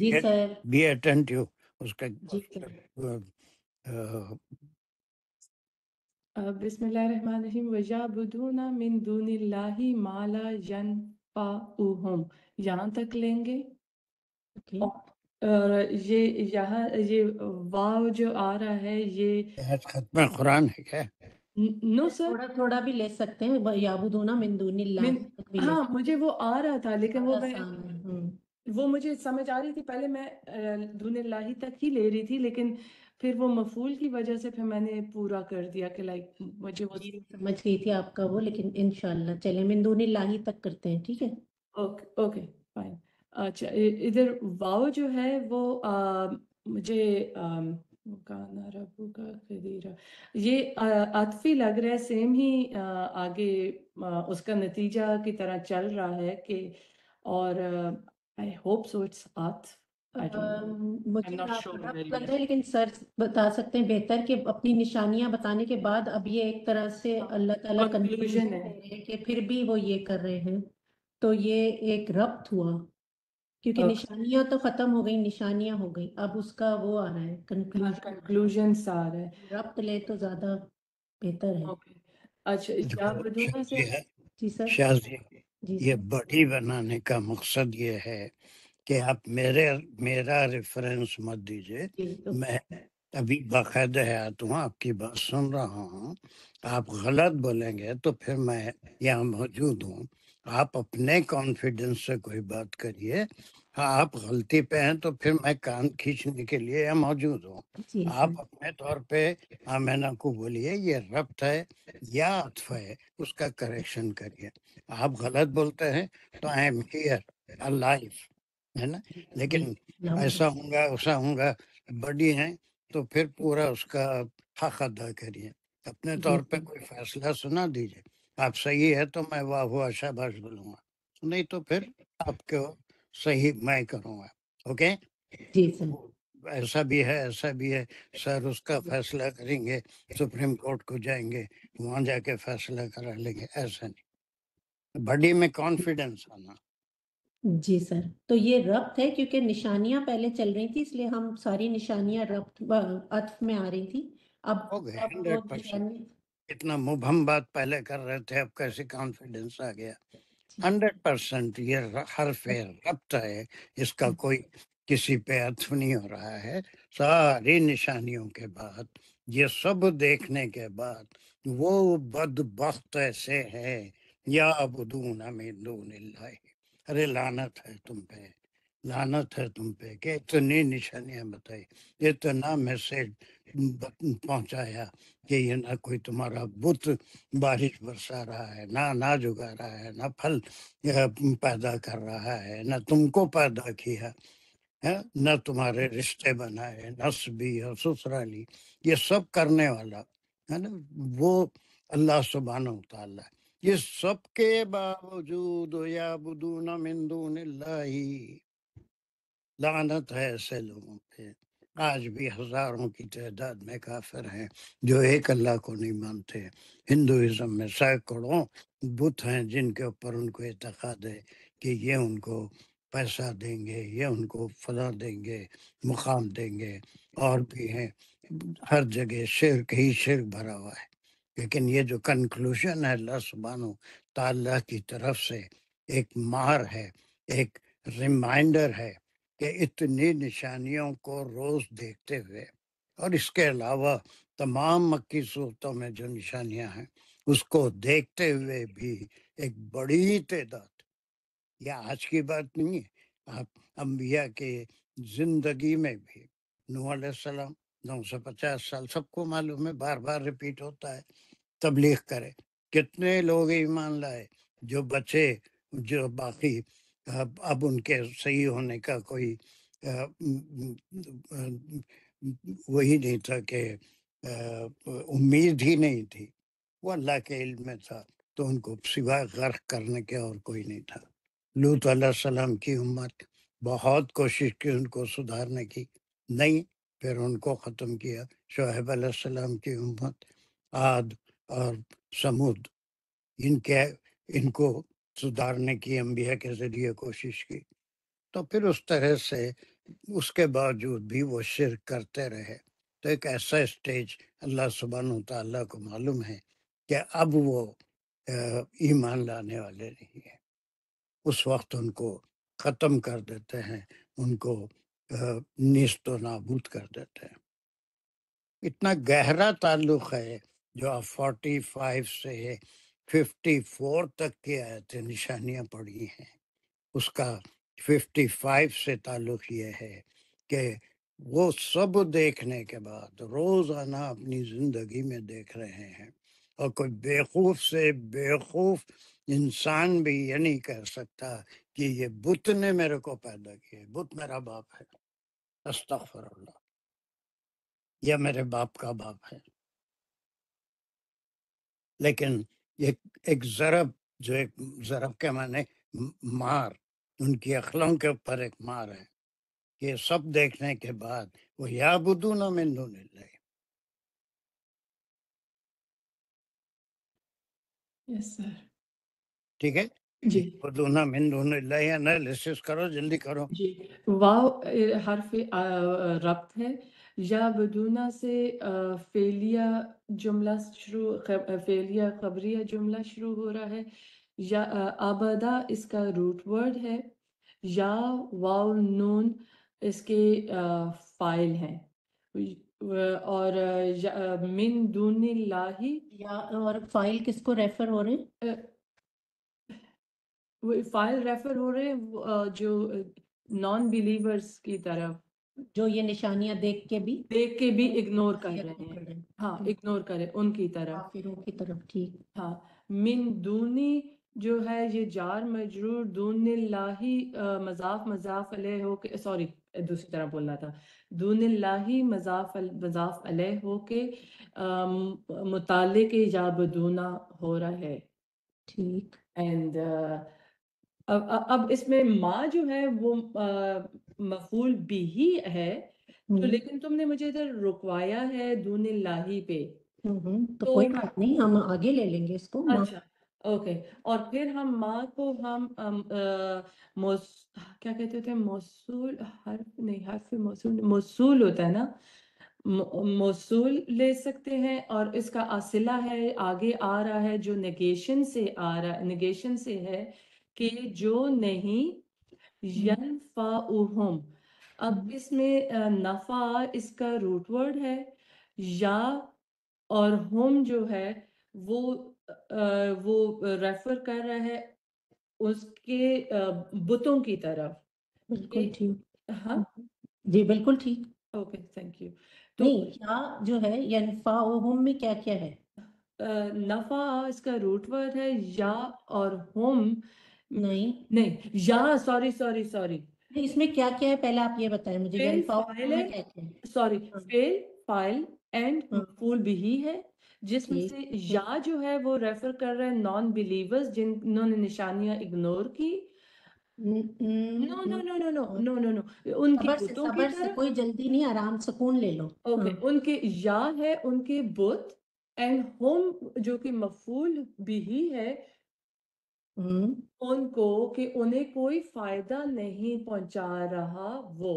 जी सर बी अटेंटिव उसका बिस्मिल्लाहिर्रहमानिर्रहीम मिन माला तक लेंगे okay. और ये यहाँ ये वाव जो आ रहा है ये खत्म कुरान है क्या नो सर थोड़ा थोड़ा भी ले सकते हैं याबुदो याबुदोना मिंदूनिल्लाह मिन, हाँ मुझे वो आ रहा था लेकिन वो मैं हम्म। वो मुझे समझ आ रही थी पहले मैं लाही तक ही ले रही थी लेकिन फिर वो मफूल की वजह से फिर मैंने पूरा कर दिया कि लाइक मुझे वो समझ गई थी आपका वो लेकिन इनशाला चले मिंदूनिल्लाही तक करते हैं ठीक है ओके ओके फाइन अच्छा इधर वाव जो है वो आ, मुझे आ, का खदीरा ये अतफी लग रहा है सेम ही आ, आगे आ, उसका नतीजा की तरह चल रहा है कि और आई होप सो इट्स आतफ मुझे लेकिन सर बता सकते हैं बेहतर कि अपनी निशानियां बताने के बाद अब ये एक तरह से अल्लाह ताला कंक्लूजन है कि फिर भी वो ये कर रहे हैं तो ये एक रब्त हुआ क्योंकि निशानियां तो खत्म हो गई निशानियां हो गई अब उसका वो आ रहा है कंक्लूजन आ रहा है रब्त ले तो ज्यादा बेहतर है अच्छा क्या जी सर ये बड़ी बनाने का मकसद ये है कि आप मेरे मेरा रेफरेंस मत दीजिए तो मैं अभी बाकायदा हयात तो हूँ आपकी बात सुन रहा हूँ आप गलत बोलेंगे तो फिर मैं यहाँ मौजूद हूँ आप अपने कॉन्फिडेंस से कोई बात करिए हाँ आप गलती पे हैं तो फिर मैं कान खींचने के लिए यहाँ मौजूद हूँ आप अपने तौर पे आमैना को बोलिए ये रब्त है या अतफ है उसका करेक्शन करिए आप गलत बोलते हैं तो आई एम हियर लाइफ है ना लेकिन ऐसा होगा ऐसा होगा बड़ी है तो फिर पूरा उसका हक अदा करिए अपने तौर पे कोई फैसला सुना दीजिए आप सही है तो मैं वाह हुआ शाबाश बोलूंगा नहीं तो फिर आपको सही मैं करूंगा ओके जी सर ऐसा भी है ऐसा भी है सर उसका फैसला करेंगे सुप्रीम कोर्ट को जाएंगे वहां जाके फैसला करा लेंगे ऐसा नहीं बॉडी में कॉन्फिडेंस आना जी सर तो ये रब्त है क्योंकि निशानियां पहले चल रही थी इसलिए हम सारी निशानियां रब्त अर्थ में आ रही थी अब, अब इतना मुभम बात पहले कर रहे थे अब कैसे कॉन्फिडेंस आ गया हंड्रेड परसेंट ये हर फेर रब्त है इसका कोई किसी पे अर्थ नहीं हो रहा है सारी निशानियों के बाद ये सब देखने के बाद वो बदबख्त ऐसे है या अब अबदून अमीन अरे लानत है तुम पे लानत है तुम पे कि इतनी निशानियां बताई इतना मैसेज पहुंचाया कि ये ना कोई तुम्हारा बुत बारिश बरसा रहा है ना ना जुगा रहा है ना फल पैदा कर रहा है ना तुमको पैदा किया है ना तुम्हारे रिश्ते बनाए नस भी और ससुराली ये सब करने वाला है ना वो अल्लाह सुबहान तला ये सबके बावजूद या बुदू मिंदू मिंदून लानत है ऐसे लोगों पे आज भी हजारों की तादाद में काफिर हैं जो एक अल्लाह को नहीं मानते हिंदुज़म में सैकड़ों बुत हैं जिनके ऊपर उनको इतखाद है कि ये उनको पैसा देंगे ये उनको फला देंगे मुकाम देंगे और भी हैं हर जगह शिरक ही शिरक भरा हुआ है लेकिन ये जो कंक्लूजन है अल्लाह ताल्ला की तरफ से एक मार है एक रिमाइंडर है कि इतनी निशानियों को रोज देखते हुए और इसके अलावा तमाम मक्की सूरतों में जो निशानियां हैं उसको देखते हुए भी एक बड़ी तदाद यह आज की बात नहीं है आप अम्बिया के जिंदगी में भी नूसम नौ सौ पचास साल सबको मालूम है बार बार रिपीट होता है तबलीग करे कितने लोग ईमान लाए जो बचे जो बाकी अब उनके सही होने का कोई वही नहीं था कि उम्मीद ही नहीं थी वो अल्लाह के इल्म में था तो उनको सिवाय गर्क करने के और कोई नहीं था लूत सलाम की उम्मत बहुत कोशिश की उनको सुधारने की नहीं फिर उनको ख़त्म किया शोहेब सलाम की उम्मत आद और समूद इनके इनको सुधारने की अम्बिया के जरिए कोशिश की तो फिर उस तरह से उसके बावजूद भी वो शिर करते रहे तो एक ऐसा स्टेज अल्लाह सुबहान तला को मालूम है कि अब वो ईमान लाने वाले नहीं है उस वक्त उनको ख़त्म कर देते हैं उनको व नाबूद कर देते हैं इतना गहरा ताल्लुक़ है जो आप फोर्टी फाइव से 54 तक के आयत निशानियां पड़ी हैं उसका 55 से ताल्लुक ये है कि वो सब देखने के बाद रोज़ाना अपनी ज़िंदगी में देख रहे हैं और कोई बेवकूफ़ से बेवकूफ़ इंसान भी ये नहीं कह सकता कि ये बुत ने मेरे को पैदा किया बुत मेरा बाप है अस्तफर या मेरे बाप का बाप है लेकिन एक एक जरब जो एक जरब के माने मार उनकी अखलों के ऊपर एक मार है ये सब देखने के बाद वो या बुदू ना में नूने लगे ठीक है जी बुदूना मिन दून एनालिसिस करो जल्दी करो जी वाव हर्फ रब्त है या بدون से फेलिया जुमला शुरू फेलिया खबरिया जुमला शुरू हो रहा है या आबादा इसका रूट वर्ड है या वाव नून इसके फाइल हैं और मिन दून लाही या और फाइल किसको रेफर हो रहे हैं फाइल रेफर हो रहे हैं जो नॉन बिलीवर्स की तरफ जो ये निशानियां देख के भी देख के भी इग्नोर हाँ, हम्म। कर रहे हैं हाँ इग्नोर करे उनकी तरफ काफिरों हाँ, की तरफ ठीक हाँ मिन दूनी जो है ये जार मजरूर दून लाही मजाफ मजाफ अलह हो के सॉरी दूसरी तरह बोलना था दून लाही मजाफ अल, मजाफ अलह हो के मुताले के जाब दूना हो रहा है ठीक एंड अब अब इसमें माँ जो है वो uh, मफूल भी ही है तो हम्म। लेकिन तुमने मुझे इधर रुकवाया है दून लाही पे हम्म, हम्म, तो, तो कोई बात नहीं हम आगे ले लेंगे इसको अच्छा ओके और फिर हम माँ को हम आ, मोस क्या कहते होते हैं मौसूल हर नहीं हर फिर मौसूल मौसूल होता है ना मौसूल ले सकते हैं और इसका असिला है आगे आ रहा है जो नेगेशन से आ रहा नेगेशन से है कि जो नहीं यनफाउहुम अब हम्म। इसमें नफा इसका रूट वर्ड है या और होम जो है वो वो रेफर कर रहा है उसके बुतों की तरफ बिल्कुल ठीक हाँ हम्म। जी बिल्कुल ठीक ओके थैंक यू तो या जो है यनफाउहुम में क्या क्या है नफा इसका रूट वर्ड है या और होम नहीं नहीं या सॉरी सॉरी सॉरी इसमें क्या क्या है पहले आप ये बताएं मुझे सॉरी फेल फाइल एंड फूल भी ही है जिसमें से या जो है वो रेफर कर रहे हैं नॉन बिलीवर्स जिन्होंने निशानियां इग्नोर की no no no no no no no no उनके सबर से, सबर कोई जल्दी नहीं आराम सुकून ले लो ओके okay, हाँ। उनके या है उनके बुत एंड होम जो कि मफूल भी ही है हम्म। उनको कि उन्हें कोई फायदा नहीं पहुंचा रहा वो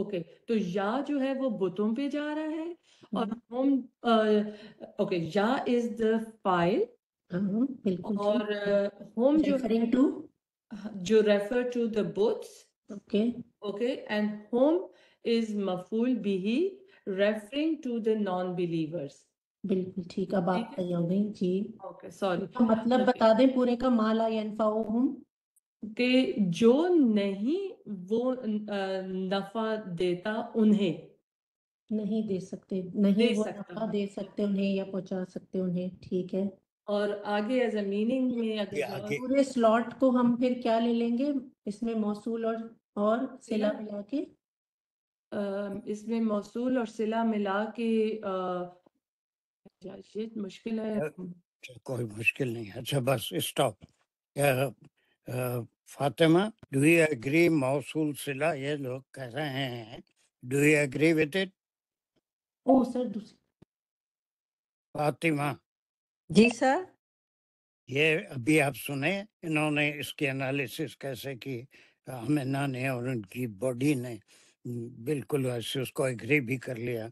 ओके तो या जो है वो बुतों पे जा रहा है हम्म। और हम ओके या इज द फाइल हम्म, बिल्कुल और होम जो टू जो रेफर टू द बुथ्स ओके ओके एंड होम इज मफूल बिही referring to the non believers बिल्कुल ठीक अब आप ठीक सही हो गई जी ओके सॉरी तो मतलब ओके बता दें पूरे का माल आई माला यनफाउहुम के जो नहीं वो नफा देता उन्हें नहीं दे सकते नहीं दे वो सकता नफा दे सकते उन्हें या पहुंचा सकते उन्हें ठीक है और आगे एज अ मीनिंग में तो अगर पूरे स्लॉट को हम फिर क्या ले लेंगे इसमें मौसूल और और सिला मिला के इसमें मौसूल और सिला मिला के मुश्किल है कोई मुश्किल नहीं अच्छा बस stop Fatima do you agree मौसूल सिला ये लोग कह रहे हैं do you agree with it ओ सर फातिमा जी सर ये अभी आप सुने इन्होंने इसकी एनालिसिस कैसे की हमें ना ने और उनकी बॉडी ने बिल्कुल ऐसे उसको एग्री भी कर लिया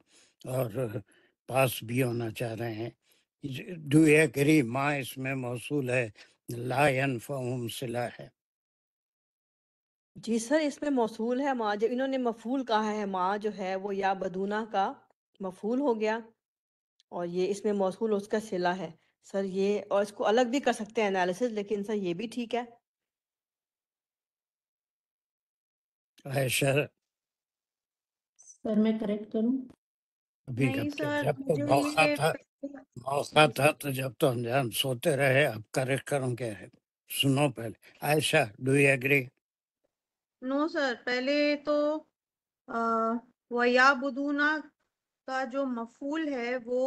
और पास भी होना चाह रहे हैं डू एग्री माँ इसमें मौसूल है लायन यनफहम सिला है जी सर इसमें मौसूल है माँ जब इन्होंने मफूल कहा है माँ जो है वो या बदूना का मफूल हो गया और ये इसमें मौसूल उसका सिला है सर ये और इसको अलग भी कर सकते हैं एनालिसिस लेकिन सर ये भी ठीक है सर मैं करेक्ट करूं अभी जब तो जब तो मौका था मौका था तो जब तो हम हम सोते रहे अब करेक्ट करूँ क्या है सुनो पहले Ayesha do you agree no sir पहले तो वयाबुदूना का जो मफूल है वो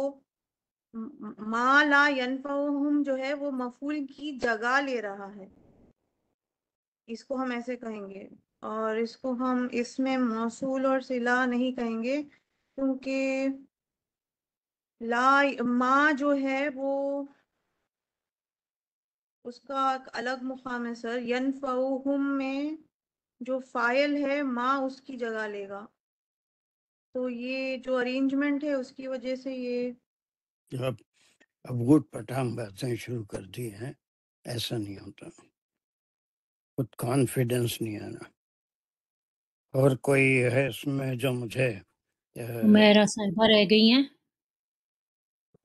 माला मा यनफहुम जो है वो मफूल की जगह ले रहा है इसको हम ऐसे कहेंगे और इसको हम इसमें मौसूल और सिला नहीं कहेंगे क्योंकि ला माँ जो है वो उसका एक अलग मुकाम है सर यन फम में जो फाइल है माँ उसकी जगह लेगा तो ये जो अरेंजमेंट है उसकी वजह से ये अब अब गुट पटांग बातें शुरू कर दी हैं ऐसा नहीं होता खुद कॉन्फिडेंस नहीं आना और कोई है इसमें जो मुझे हुमैरा साहिबा रह गई हैं।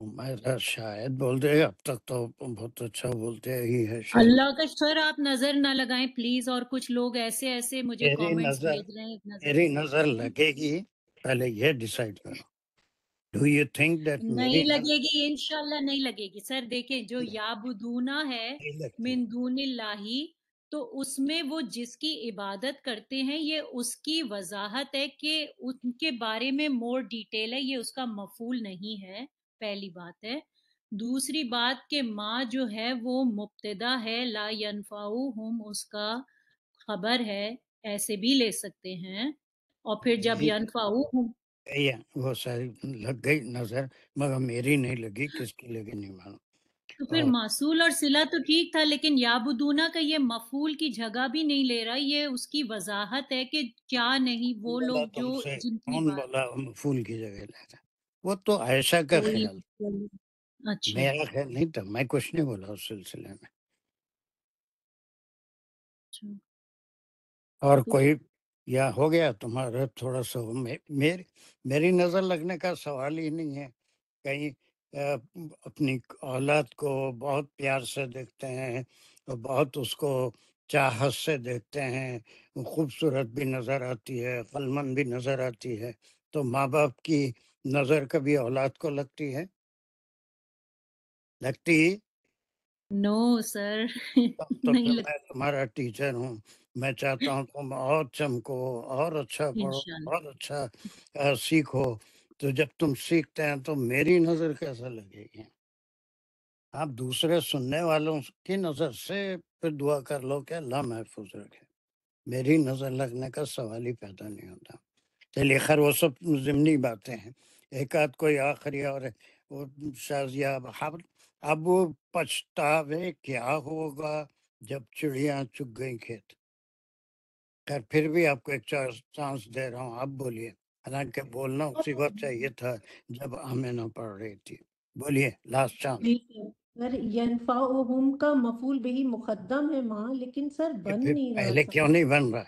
हुमैरा तो शायद बोल दे अब तक तो बहुत अच्छा बोलते ही है अल्लाह का सर आप नजर ना लगाएं प्लीज और कुछ लोग ऐसे ऐसे मुझे मेरी कमेंट्स नजर भेज रहे हैं नजर मेरी नजर लगेगी पहले ये डिसाइड करो डू यू थिंक दैट नहीं लगेगी इंशाल्लाह नहीं लगेगी सर देखें जो याबुदूना है नहीं लगती मिन दूनिल्लाही तो उसमें वो जिसकी इबादत करते हैं ये उसकी वजाहत है कि उनके बारे में मोर डिटेल है ये उसका मफूल नहीं है पहली बात है दूसरी बात के माँ जो है वो मुबतदा है ला यनफाऊ हम उसका खबर है ऐसे भी ले सकते हैं और फिर जब यनफाऊ हम वो सारी लग गई नजर मगर मेरी नहीं लगी किसकी लगी नहीं मालूम तो फिर हाँ। मासूल और सिला तो ठीक था लेकिन याबुदूना का ये मफूल की जगह भी नहीं ले रहा ये उसकी वजाहत है कि क्या नहीं वो लोग तो जो कौन बोला मफूल की जगह ले रहा वो तो आयशा का ख्याल अच्छा मेरा ख्याल नहीं था मैं कुछ नहीं बोला उस सिलसिले में अच्छा। और तो कोई या हो गया तुम्हारा थोड़ा सा मे, मेरी मेरी नजर लगने का सवाल ही नहीं है कहीं अपनी औलाद को बहुत प्यार से देखते हैं और बहुत उसको चाहत से देखते हैं खूबसूरत भी नज़र आती है फलमंद भी नज़र आती है तो माँ बाप की नज़र कभी औलाद को लगती है लगती नो सर तो, नहीं तो मैं तुम्हारा टीचर हूँ मैं चाहता हूँ तुम और चमको और अच्छा पढ़ो और अच्छा सीखो तो जब तुम सीखते हैं तो मेरी नज़र कैसा लगेगी आप दूसरे सुनने वालों की नज़र से फिर दुआ कर लो कि अल्लाह महफूज रखे मेरी नज़र लगने का सवाल ही पैदा नहीं होता चलिए खैर वो सब ज़िमनी बातें हैं एक आध कोई आखिरी और वो शाजियाब अब वो पछतावे क्या होगा जब चिड़िया चुग गई खेत खैर फिर भी आपको एक चांस दे रहा हूँ आप बोलिए हालांकि बोलना उसी वक्त चाहिए था जब हमें ना पढ़ रही थी बोलिए लास्ट चांस सर का मफूल है माँ लेकिन सर बन नहीं रहा पहले क्यों नहीं बन रहा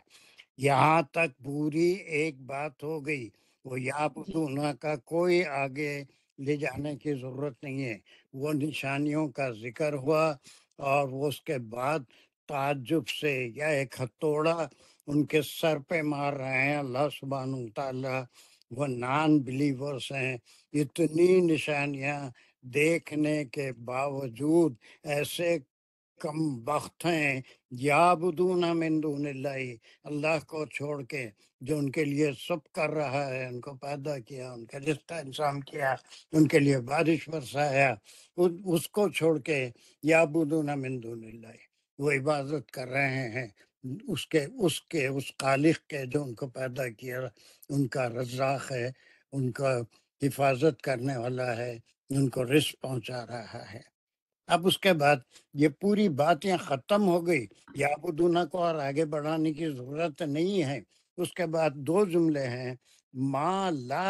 यहाँ तक पूरी एक बात हो गई वो या का कोई आगे ले जाने की जरूरत नहीं है वो निशानियों का जिक्र हुआ और वो उसके बाद ताजुब से या एक हथौड़ा उनके सर पे मार रहे हैं अल्लाह सुबहान तला वो नॉन बिलीवर्स हैं इतनी निशानियां देखने के बावजूद ऐसे कम वक्त हैं या ने लाई अल्लाह को छोड़ के जो उनके लिए सब कर रहा है उनको पैदा किया उनका रिश्ता इंसान किया उनके लिए बारिश बरसाया उसको छोड़ के ने लाई वो इबादत कर रहे हैं उसके उसके उस खालिख के जो उनको पैदा किया उनका रजाक है उनका हिफाजत करने वाला है उनको रिस्क पहुंचा रहा है अब उसके बाद ये पूरी बातें ख़त्म हो गई याबुदूना को और आगे बढ़ाने की ज़रूरत नहीं है उसके बाद दो जुमले हैं माँ ला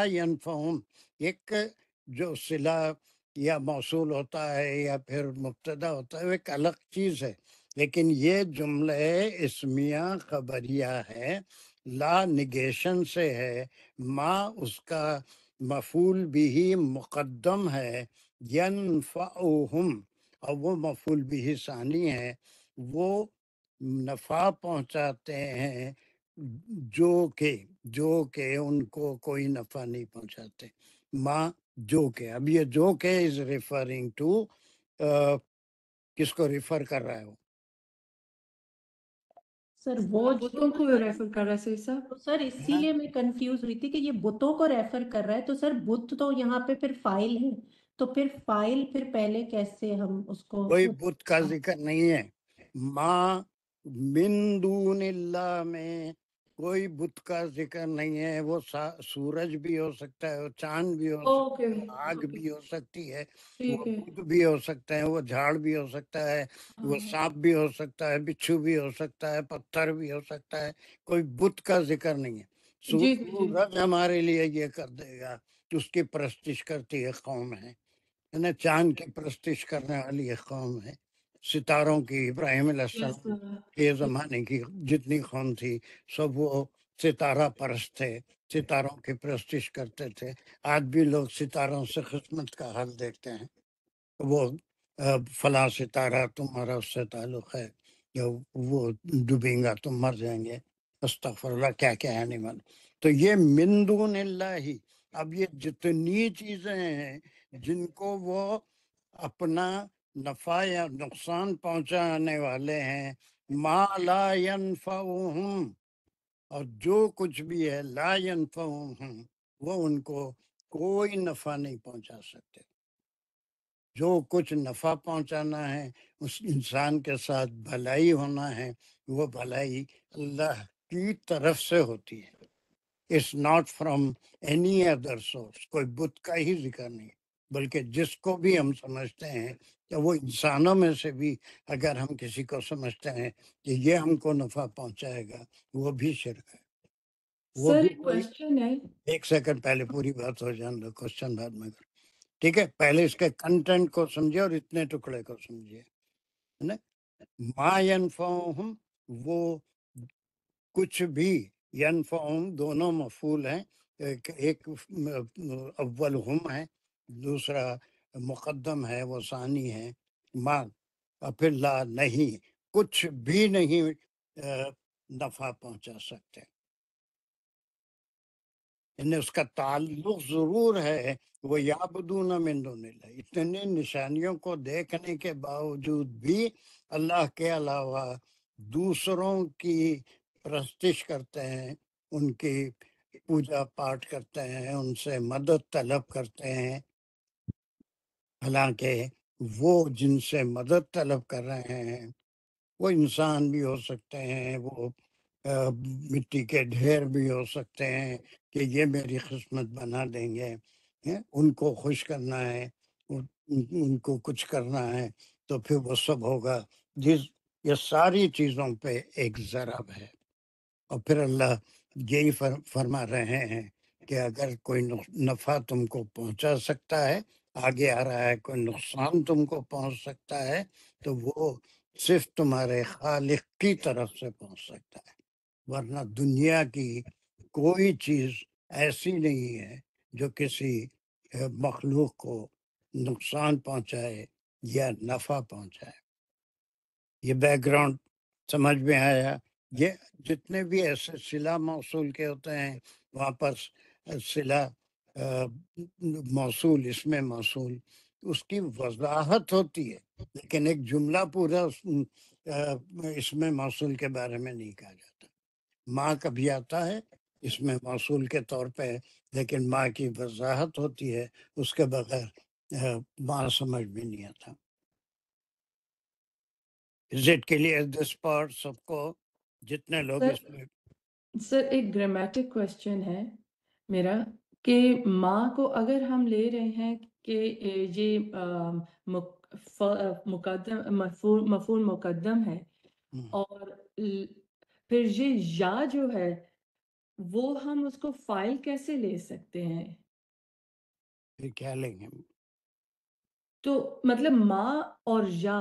एक जो सिला या मौसू होता है या फिर मुबतदा होता है वो एक अलग चीज़ है लेकिन ये जुमले इसमिया खबरिया है ला निगेशन से है माँ उसका मफूल भी ही मुकदम है यन फम और वो मफूल भी ही सानी है वो नफ़ा पहुँचाते हैं जो के जो के उनको कोई नफ़ा नहीं पहुँचाते माँ जो के अब ये जो के इज़ रेफरिंग टू किसको रेफर कर रहा है वो सर वो बुतों को रेफर कर रहा है सर तो सर इसीलिए मैं कंफ्यूज हुई थी कि ये बुतों को रेफर कर रहा है तो सर बुत तो यहाँ पे फिर फाइल है तो फिर फाइल फिर पहले कैसे हम उसको कोई बुत का जिक्र नहीं है माँ मिंदूनिल्ला में कोई बुत का जिक्र नहीं है वो सूरज भी हो सकता है वो चांद भी हो सकता है आग भी हो सकती है वो भी हो सकता है वो झाड़ भी हो सकता है वो हाँ। सांप भी हो सकता है बिच्छू भी हो सकता है पत्थर भी हो सकता है कोई बुद्ध का जिक्र नहीं है सूरज हमारे लिए ये कर देगा उसकी प्रस्तिश करती है कौम है ना चांद की प्रस्तिश करने वाली कौम है सितारों की इब्राहिम के ज़माने की जितनी कौम थी सब वो सितारा परस्त थे सितारों की प्रस्तिश करते थे आज भी लोग सितारों से खिस्मत का हल देखते हैं वो फला सितारा तुम्हारा उससे ताल्लुक है जो वो डूबेंगा तुम मर जाएंगे अस्तफरला क्या क्या है नहीं मन तो ये मिंदून ही अब ये जितनी चीज़ें हैं जिनको वो अपना नफा या नुकसान पहुंचाने वाले हैं मा और जो कुछ भी है ला वो उनको कोई नफा नहीं पहुंचा सकते जो कुछ नफा पहुंचाना है उस इंसान के साथ भलाई होना है वो भलाई अल्लाह की तरफ से होती है it's not from any other source कोई बुत का ही जिक्र नहीं बल्कि जिसको भी हम समझते हैं तो वो इंसानों में से भी अगर हम किसी को समझते हैं कि ये हमको नफा पहुंचाएगा वो भी शिरक है वो सर क्वेश्चन है एक सेकंड पहले पूरी बात हो जान लो क्वेश्चन बाद में ठीक है पहले इसके कंटेंट को समझिए और इतने टुकड़े को समझिए है ना माँ फोम वो कुछ भी यन फोम दोनों मफूल हैं एक अव्वल हम है दूसरा मुकदम है वो सानी है माँ अफिल्ला नहीं कुछ भी नहीं नफा पहुंचा सकते इन्हें उसका ताल्लुक जरूर है वो याबदूना मिंदोनिल्ला इतने निशानियों को देखने के बावजूद भी अल्लाह के अलावा दूसरों की प्रस्तिश करते हैं उनकी पूजा पाठ करते हैं उनसे मदद तलब करते हैं हालांकि वो जिनसे मदद तलब कर रहे हैं वो इंसान भी हो सकते हैं वो मिट्टी के ढेर भी हो सकते हैं कि ये मेरी किस्मत बना देंगे हैं? उनको खुश करना है उन, उनको कुछ करना है तो फिर वो सब होगा जिस ये सारी चीज़ों पे एक ज़रब है और फिर अल्लाह यही फर, फरमा रहे हैं कि अगर कोई नफ़ा तुमको पहुंचा सकता है आगे आ रहा है कोई नुकसान तुमको पहुंच सकता है तो वो सिर्फ तुम्हारे खालिक की तरफ से पहुंच सकता है वरना दुनिया की कोई चीज़ ऐसी नहीं है जो किसी मखलूक को नुकसान पहुंचाए या नफ़ा पहुंचाए ये बैकग्राउंड समझ में आया ये जितने भी ऐसे सिला मौसूल के होते हैं वहाँ पर सिला मौसूल इसमें मौसूल उसकी वजाहत होती है लेकिन एक जुमला पूरा इसमें मौसूल के बारे में नहीं कहा जाता माँ कभी आता है इसमें मौसूल के तौर पे लेकिन माँ की वजाहत होती है उसके बगैर माँ समझ में नहीं आता इज के लिए दिस पार्ट सबको जितने लोग सर, इसमें सर एक ग्रामेटिक क्वेश्चन है मेरा कि माँ को अगर हम ले रहे हैं कि ये मुकदम मफूल मफूल मुकदम है और फिर ये या जो है वो हम उसको फाइल कैसे ले सकते हैं फिर क्या लेंगे तो मतलब माँ और या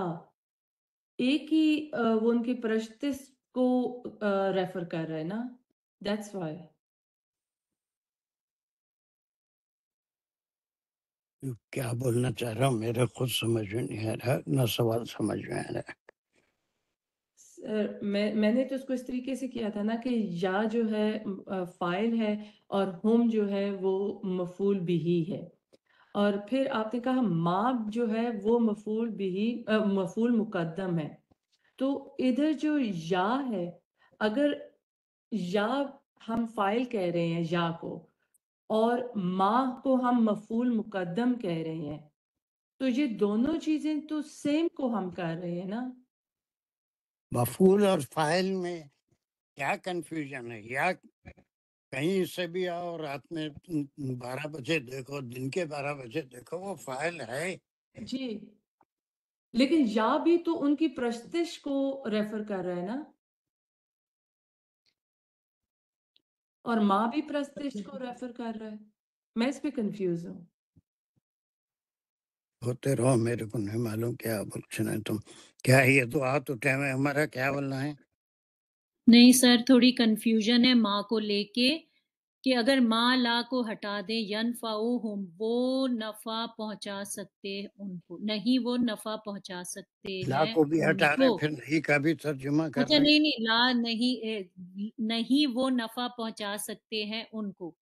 एक ही वो उनकी प्रश्न को रेफर कर रहे है ना दैट्स वाई क्या बोलना चाह रहा हूँ मेरे खुद समझ में नहीं आ रहा ना सवाल समझ में आ रहा सर, मैं मैंने तो उसको इस तरीके से किया था ना कि या जो है फाइल है और होम जो है वो मफूल भी ही है और फिर आपने कहा माँ जो है वो मफूल भी ही मफूल मुकदम है तो इधर जो या है अगर या हम फाइल कह रहे हैं या को और माह को हम मफूल मुकदम कह रहे हैं तो ये दोनों चीजें तो सेम को हम कह रहे हैं ना मफूल और फाइल में क्या कंफ्यूजन है या कहीं से भी आओ रात में बारह बजे देखो दिन के बारह बजे देखो वो फाइल है जी लेकिन या भी तो उनकी प्रस्तिश को रेफर कर रहे है ना और माँ भी प्रस्तिष्ठ अच्छा। को रेफर कर रहा है मैं इस इसमें कंफ्यूज हूँ होते रहो मेरे को नहीं मालूम क्या बोलना है तुम क्या ये तो आ तो टाइम है हमारा क्या बोलना है नहीं सर थोड़ी कंफ्यूजन है माँ को लेके कि अगर माँ ला को हटा दे हम वो नफा पहुंचा सकते उनको नहीं वो नफा पहुंचा सकते ला को भी हटा रहे फिर नहीं का भी तर्जुमा तो कर अच्छा नहीं नहीं ला नहीं नहीं वो नफा पहुंचा सकते हैं उनको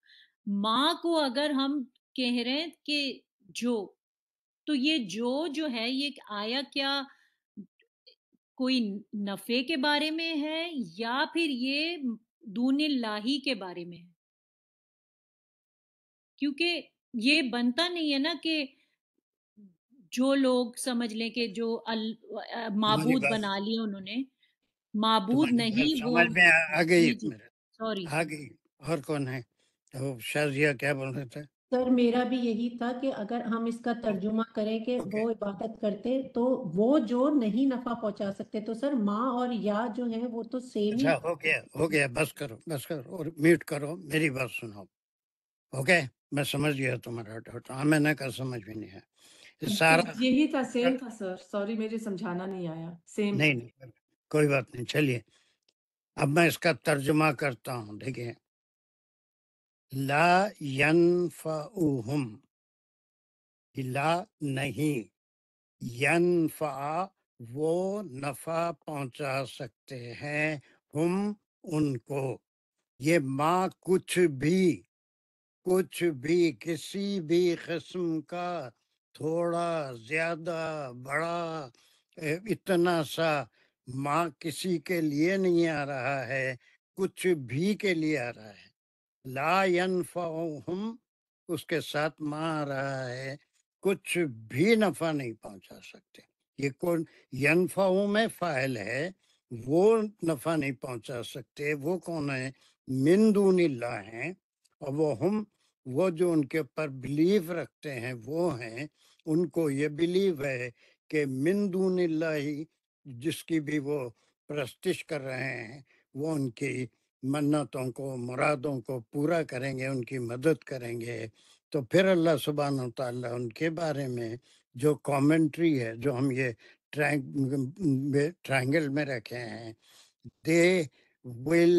माँ को अगर हम कह रहे हैं कि जो तो ये जो जो है ये आया क्या कोई नफे के बारे में है या फिर ये दून लाही के बारे में है क्योंकि ये बनता नहीं है ना कि जो लोग समझ लें कि जो अल, माबूद बना लिए उन्होंने माबूद नहीं वो में आ गई सॉरी आ गई और कौन है तो शाजिया क्या बोल रहे थे सर मेरा भी यही था कि अगर हम इसका तर्जुमा करें कि okay. वो इबादत करते तो वो जो नहीं नफा पहुंचा सकते तो सर माँ और या जो है वो तो सेम अच्छा, हो गया हो गया बस करो बस करो और म्यूट करो मेरी बात सुनाओ ओके okay? मैं समझ गया तुम्हारा डाउट हमें हाँ, मैंने कहा समझ भी नहीं है हम्म, सारा तो यही था सेम था सर सॉरी मेरे समझाना नहीं आया सेम नहीं नहीं कोई बात नहीं चलिए अब मैं इसका तर्जुमा करता हूँ देखिए ला यनफाउहुम ला नहीं फा वो नफा पहुंचा सकते हैं हम उनको ये माँ कुछ भी कुछ भी किसी भी किस्म का थोड़ा ज्यादा बड़ा इतना सा माँ किसी के लिए नहीं आ रहा है कुछ भी के लिए आ रहा है लायन हम उसके साथ माँ आ रहा है कुछ भी नफा नहीं पहुंचा सकते ये कौन यनफाहू में फाइल है वो नफा नहीं पहुंचा सकते वो कौन है मिंदूनिल्ला हैं और वो हम वो जो उनके ऊपर बिलीव रखते हैं वो हैं उनको ये बिलीव है कि मिंदून ही जिसकी भी वो प्रस्तिश कर रहे हैं वो उनकी मन्नतों को मुरादों को पूरा करेंगे उनकी मदद करेंगे तो फिर अल्लाह सुबहान तला उनके बारे में जो कमेंट्री है जो हम ये ट्रायंगल में रखे हैं they will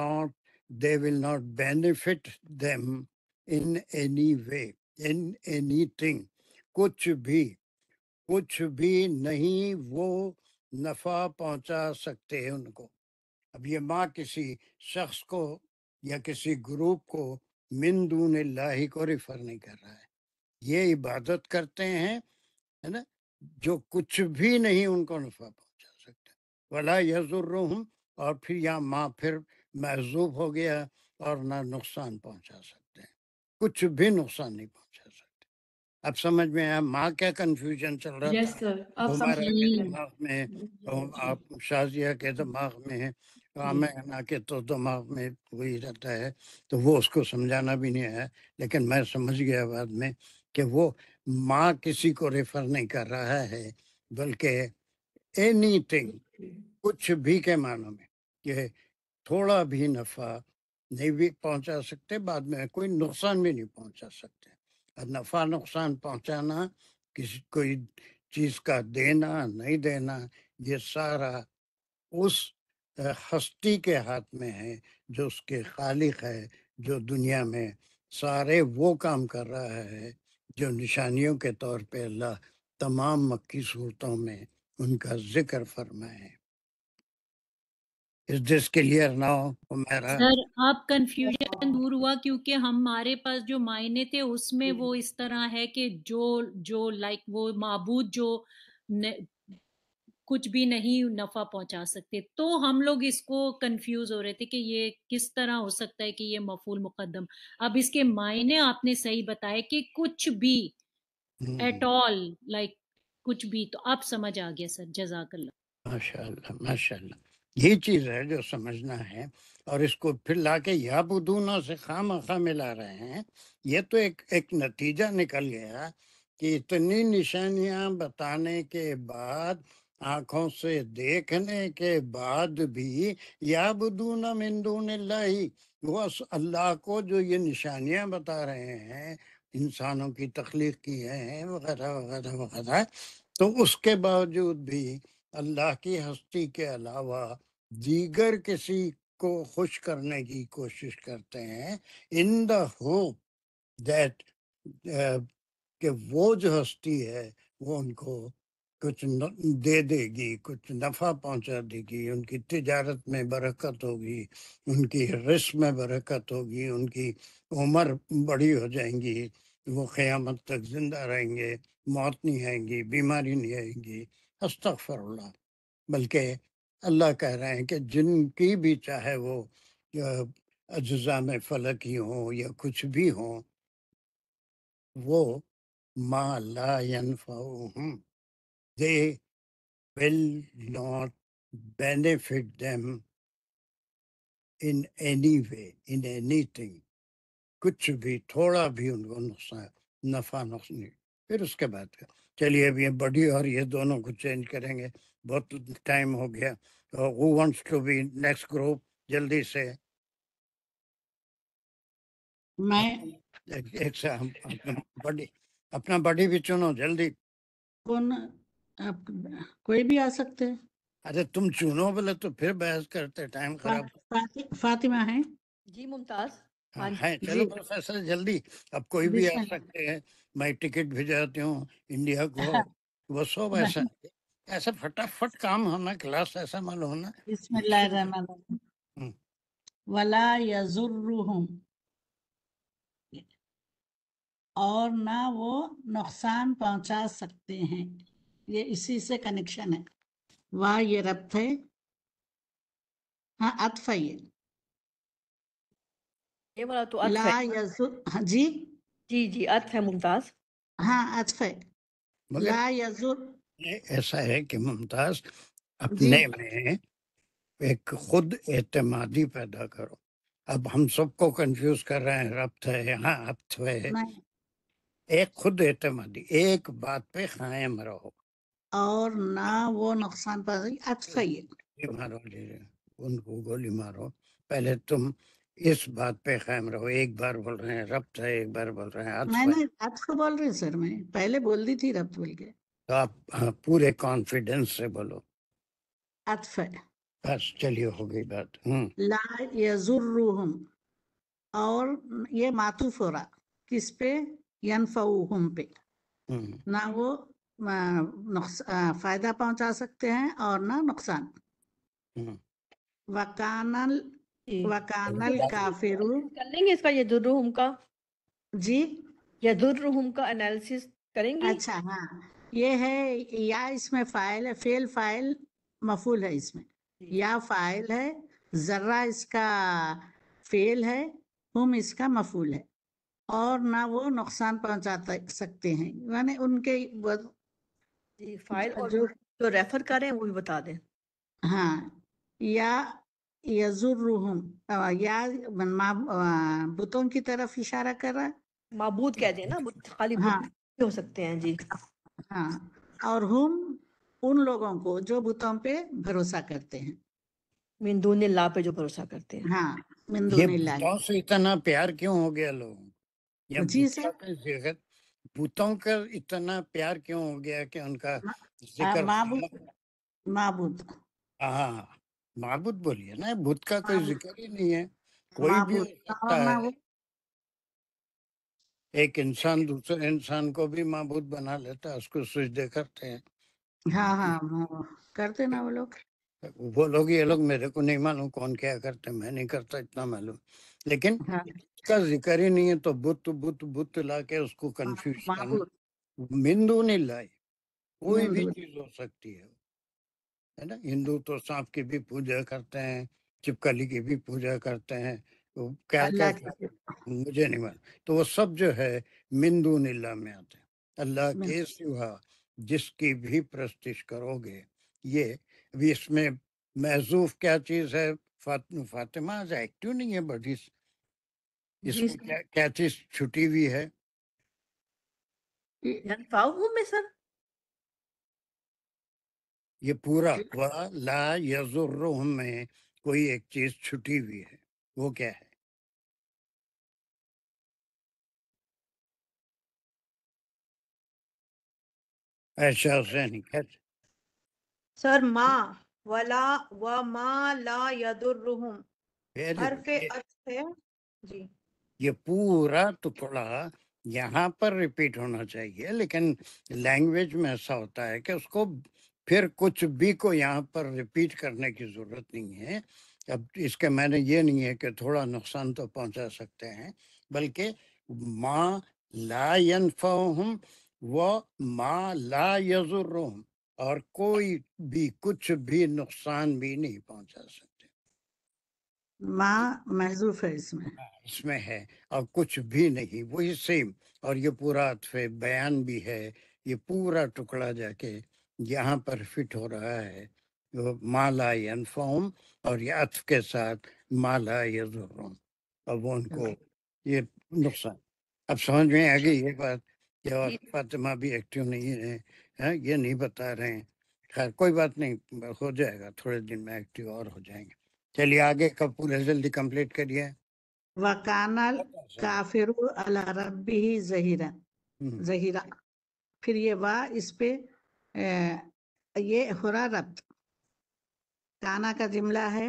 not they will not benefit them in any way, in anything. कुछ भी कुछ भी नहीं वो नफा पहुंचा सकते हैं उनको अब ये माँ किसी शख्स को या किसी ग्रुप को मिंदून लाही को रिफर नहीं कर रहा है ये इबादत करते हैं है ना जो कुछ भी नहीं उनको नफा पहुंचा सकता वला यजुर्रहम और फिर यहाँ माँ फिर महजूब हो गया और ना नुकसान पहुंचा सकते हैं कुछ भी नुकसान नहीं पहुंचा सकते अब समझ में आया माँ क्या कंफ्यूजन चल रहा yes, था सर, हमारे दिमाग में तो आप शाजिया के दिमाग में आमना तो के तो दिमाग में वही रहता है तो वो उसको समझाना भी नहीं आया लेकिन मैं समझ गया बाद में कि वो माँ किसी को रेफर नहीं कर रहा है बल्कि एनी थिंग कुछ भी के मानों में ये थोड़ा भी नफा नहीं भी पहुंचा सकते बाद में कोई नुकसान भी नहीं पहुंचा सकते और नफा नुकसान पहुंचाना किसी कोई चीज का देना नहीं देना ये सारा उस हस्ती के हाथ में है जो उसके खालिक है जो दुनिया में सारे वो काम कर रहा है जो निशानियों के तौर पे अल्लाह तमाम मक्की सूरतों में उनका जिक्र फरमाए इज दिस क्लियर मेरा सर आप कंफ्यूजन हाँ। दूर हुआ क्योंकि हमारे पास जो मायने थे उसमें वो इस तरह है कि जो जो लाइक वो मबूद जो न, कुछ भी नहीं नफा पहुंचा सकते तो हम लोग इसको कंफ्यूज हो रहे थे कि ये किस तरह हो सकता है कि ये मफूल मुकदम अब इसके मायने आपने सही बताया कि कुछ भी एट ऑल लाइक कुछ भी तो आप समझ आ गया सर जजाकल्ला माशाल्लाह माशाल्लाह यही चीज है जो समझना है और इसको फिर लाके या बुदूना से खाम खा मिला रहे हैं ये तो एक एक नतीजा निकल गया कि इतनी निशानियां बताने के बाद आंखों से देखने के बाद भी या बुदूना लाई वो अल्लाह को जो ये निशानियां बता रहे हैं इंसानों की तख्लीक की है वगैरह वगैरह वगैरह तो उसके बावजूद भी अल्लाह की हस्ती के अलावा दीगर किसी को खुश करने की कोशिश करते हैं इन द होप दैट कि वो जो हस्ती है वो उनको कुछ न, दे देगी कुछ नफ़ा पहुंचा देगी उनकी तिजारत में बरकत होगी उनकी रिस में बरकत होगी उनकी उम्र बड़ी हो जाएंगी वो क़यामत तक ज़िंदा रहेंगे मौत नहीं आएंगी बीमारी नहीं आएंगी हस्तफ़रल्ला बल्कि अल्लाह कह रहे हैं कि जिनकी भी चाहे वो अज्जा में फलक ही हों या कुछ भी हों वो मा ला यनफाउहुम they not benefit them in any way in anything कुछ भी थोड़ा भी उनको नुकसान नफा नुकसान फिर उसके बाद क्या चलिए अभी ये बड़ी और ये दोनों को चेंज करेंगे बहुत टाइम हो गया तो वो wants to be next group जल्दी से मैं एक, एक से बड़ी अपना बड़ी भी चुनो जल्दी कौन आप कोई भी आ सकते हैं अरे तुम चुनो बोले तो फिर बहस करते टाइम खराब फातिमा है जी मुमताज हाँ, हाँ है चलो प्रोफेसर जल्दी अब कोई भी आ सकते हैं मैं टिकट भिजाती हूँ इंडिया को हाँ। वो सब ऐसा हाँ। ऐसा फटाफट काम होना क्लास ऐसा मालूम होना हम्म। वला यजुर्रुहुम और ना वो नुकसान पहुंचा सकते हैं ये इसी से कनेक्शन है वाह ये रब थे हाँ अतफ़ ये ये वाला तो अत्फ ला यजुर हाँ जी जी जी अत्फ है मुमताज हाँ अत्फ है ला यजुर ऐसा है कि मुमताज अपने में एक खुद एतमादी पैदा करो अब हम सबको कंफ्यूज कर रहे हैं रब्त है यहाँ अब्त है एक खुद एतमादी एक बात पे कायम रहो और ना वो नुकसान पहुंचे अच्छा ये मारो उनको गोली मारो पहले तुम इस बात पे कायम रहो एक बार बोल रहे हैं रब्त है एक बार बोल रहे हैं अत्फ मैंने अत्फ बोल रही सर मैं पहले बोल दी थी रब्त बोल के तो आप हाँ, पूरे कॉन्फिडेंस से बोलो अत्फ बस चलिए हो गई बात हम्म। ला यजुर्रुहुम और ये मातूफ हो रहा किस पे यनफाउहुम पे हम्म। ना वो फायदा पहुंचा सकते हैं और ना नुकसान हम्म। वकानल वकानल काफिर कर लेंगे इसका यदुर्रुहम का जी ये यदुर्रुहम का एनालिसिस करेंगे अच्छा हाँ ये है या इसमें फाइल है फेल फाइल मफूल है इसमें या फाइल है जर्रा इसका फेल है हम इसका मफूल है और ना वो नुकसान पहुंचा सकते हैं मैंने उनके फाइल और जो, जो रेफर करें वो भी बता दें हाँ या यजुर्रुहुम या बुतों की तरफ इशारा कर रहा है माबूद कह दे ना बुत खाली बुत हाँ, हो सकते हैं जी हाँ और हम उन लोगों को जो बुतों पे भरोसा करते हैं मिंदू ने ला पे जो भरोसा करते हैं हाँ मिंदून ला से इतना प्यार क्यों हो गया लोगों जी सर भूतों का इतना प्यार क्यों हो गया कि उनका हाँ, जिक्र माबूद माबूद हाँ, हाँ, हाँ। महाभूत बोलिए ना भूत का कोई हाँ। जिक्र ही नहीं है कोई भी सकता हाँ, है एक इंसान दूसरे इंसान को भी महाभूत बना लेता है स्विच दे करते हैं हाँ हाँ करते ना वो लोग वो लोग ये लोग मेरे को नहीं मालूम कौन क्या करते मैं नहीं करता इतना मालूम लेकिन हाँ। इसका जिक्र ही नहीं है तो बुत बुत बुत ला के उसको कंफ्यूज कर बिंदु नहीं लाई कोई भी चीज हो सकती है है ना हिंदू तो सांप की भी पूजा करते हैं चिपकली की भी पूजा करते हैं तो क्या क्या मुझे नहीं मालूम तो वो सब जो है मिंदू नीला में आते हैं अल्लाह के सिवा जिसकी भी प्रस्तिश करोगे ये अभी इसमें महजूफ क्या चीज है फातिमा आज एक्टिव नहीं है बट इस इसमें क्या, क्या चीज छुटी हुई है में सर ये पूरा हुआ ला यजुर में कोई एक चीज छुटी हुई है वो क्या है अच्छा सैनिक है सर मा वला व मा ला यदुर्रुहुम हरफे अर्थ है जी ये पूरा टुकड़ा तो यहाँ पर रिपीट होना चाहिए लेकिन लैंग्वेज में ऐसा होता है कि उसको फिर कुछ भी को यहाँ पर रिपीट करने की ज़रूरत नहीं है अब इसके मैंने ये नहीं है कि थोड़ा नुकसान तो पहुंचा सकते हैं बल्कि माँ ला यनफ़म व मा ला यजुर्रहम और कोई भी कुछ भी नुकसान भी नहीं पहुंचा सकते माँ महजूफ है इसमें इसमें है और कुछ भी नहीं वही सेम और ये पूरा बयान भी है ये पूरा टुकड़ा जाके यहाँ पर फिट हो रहा है वो माला यनफॉम और ये अथ के साथ माला यजुर्म अब वो उनको ये नुकसान अब समझ में आ गई अच्छा। ये बात कि और फातिमा भी एक्टिव नहीं है हैं ये नहीं बता रहे हैं खैर कोई बात नहीं हो जाएगा थोड़े दिन में एक्टिव और हो जाएंगे चलिए आगे कब पूरे जल्दी कंप्लीट करिए वकानल काफिर अला रब्बी जहीरा जहीरा फिर ये वाह इस पे ये हुरा रब्त ताना का जुमला है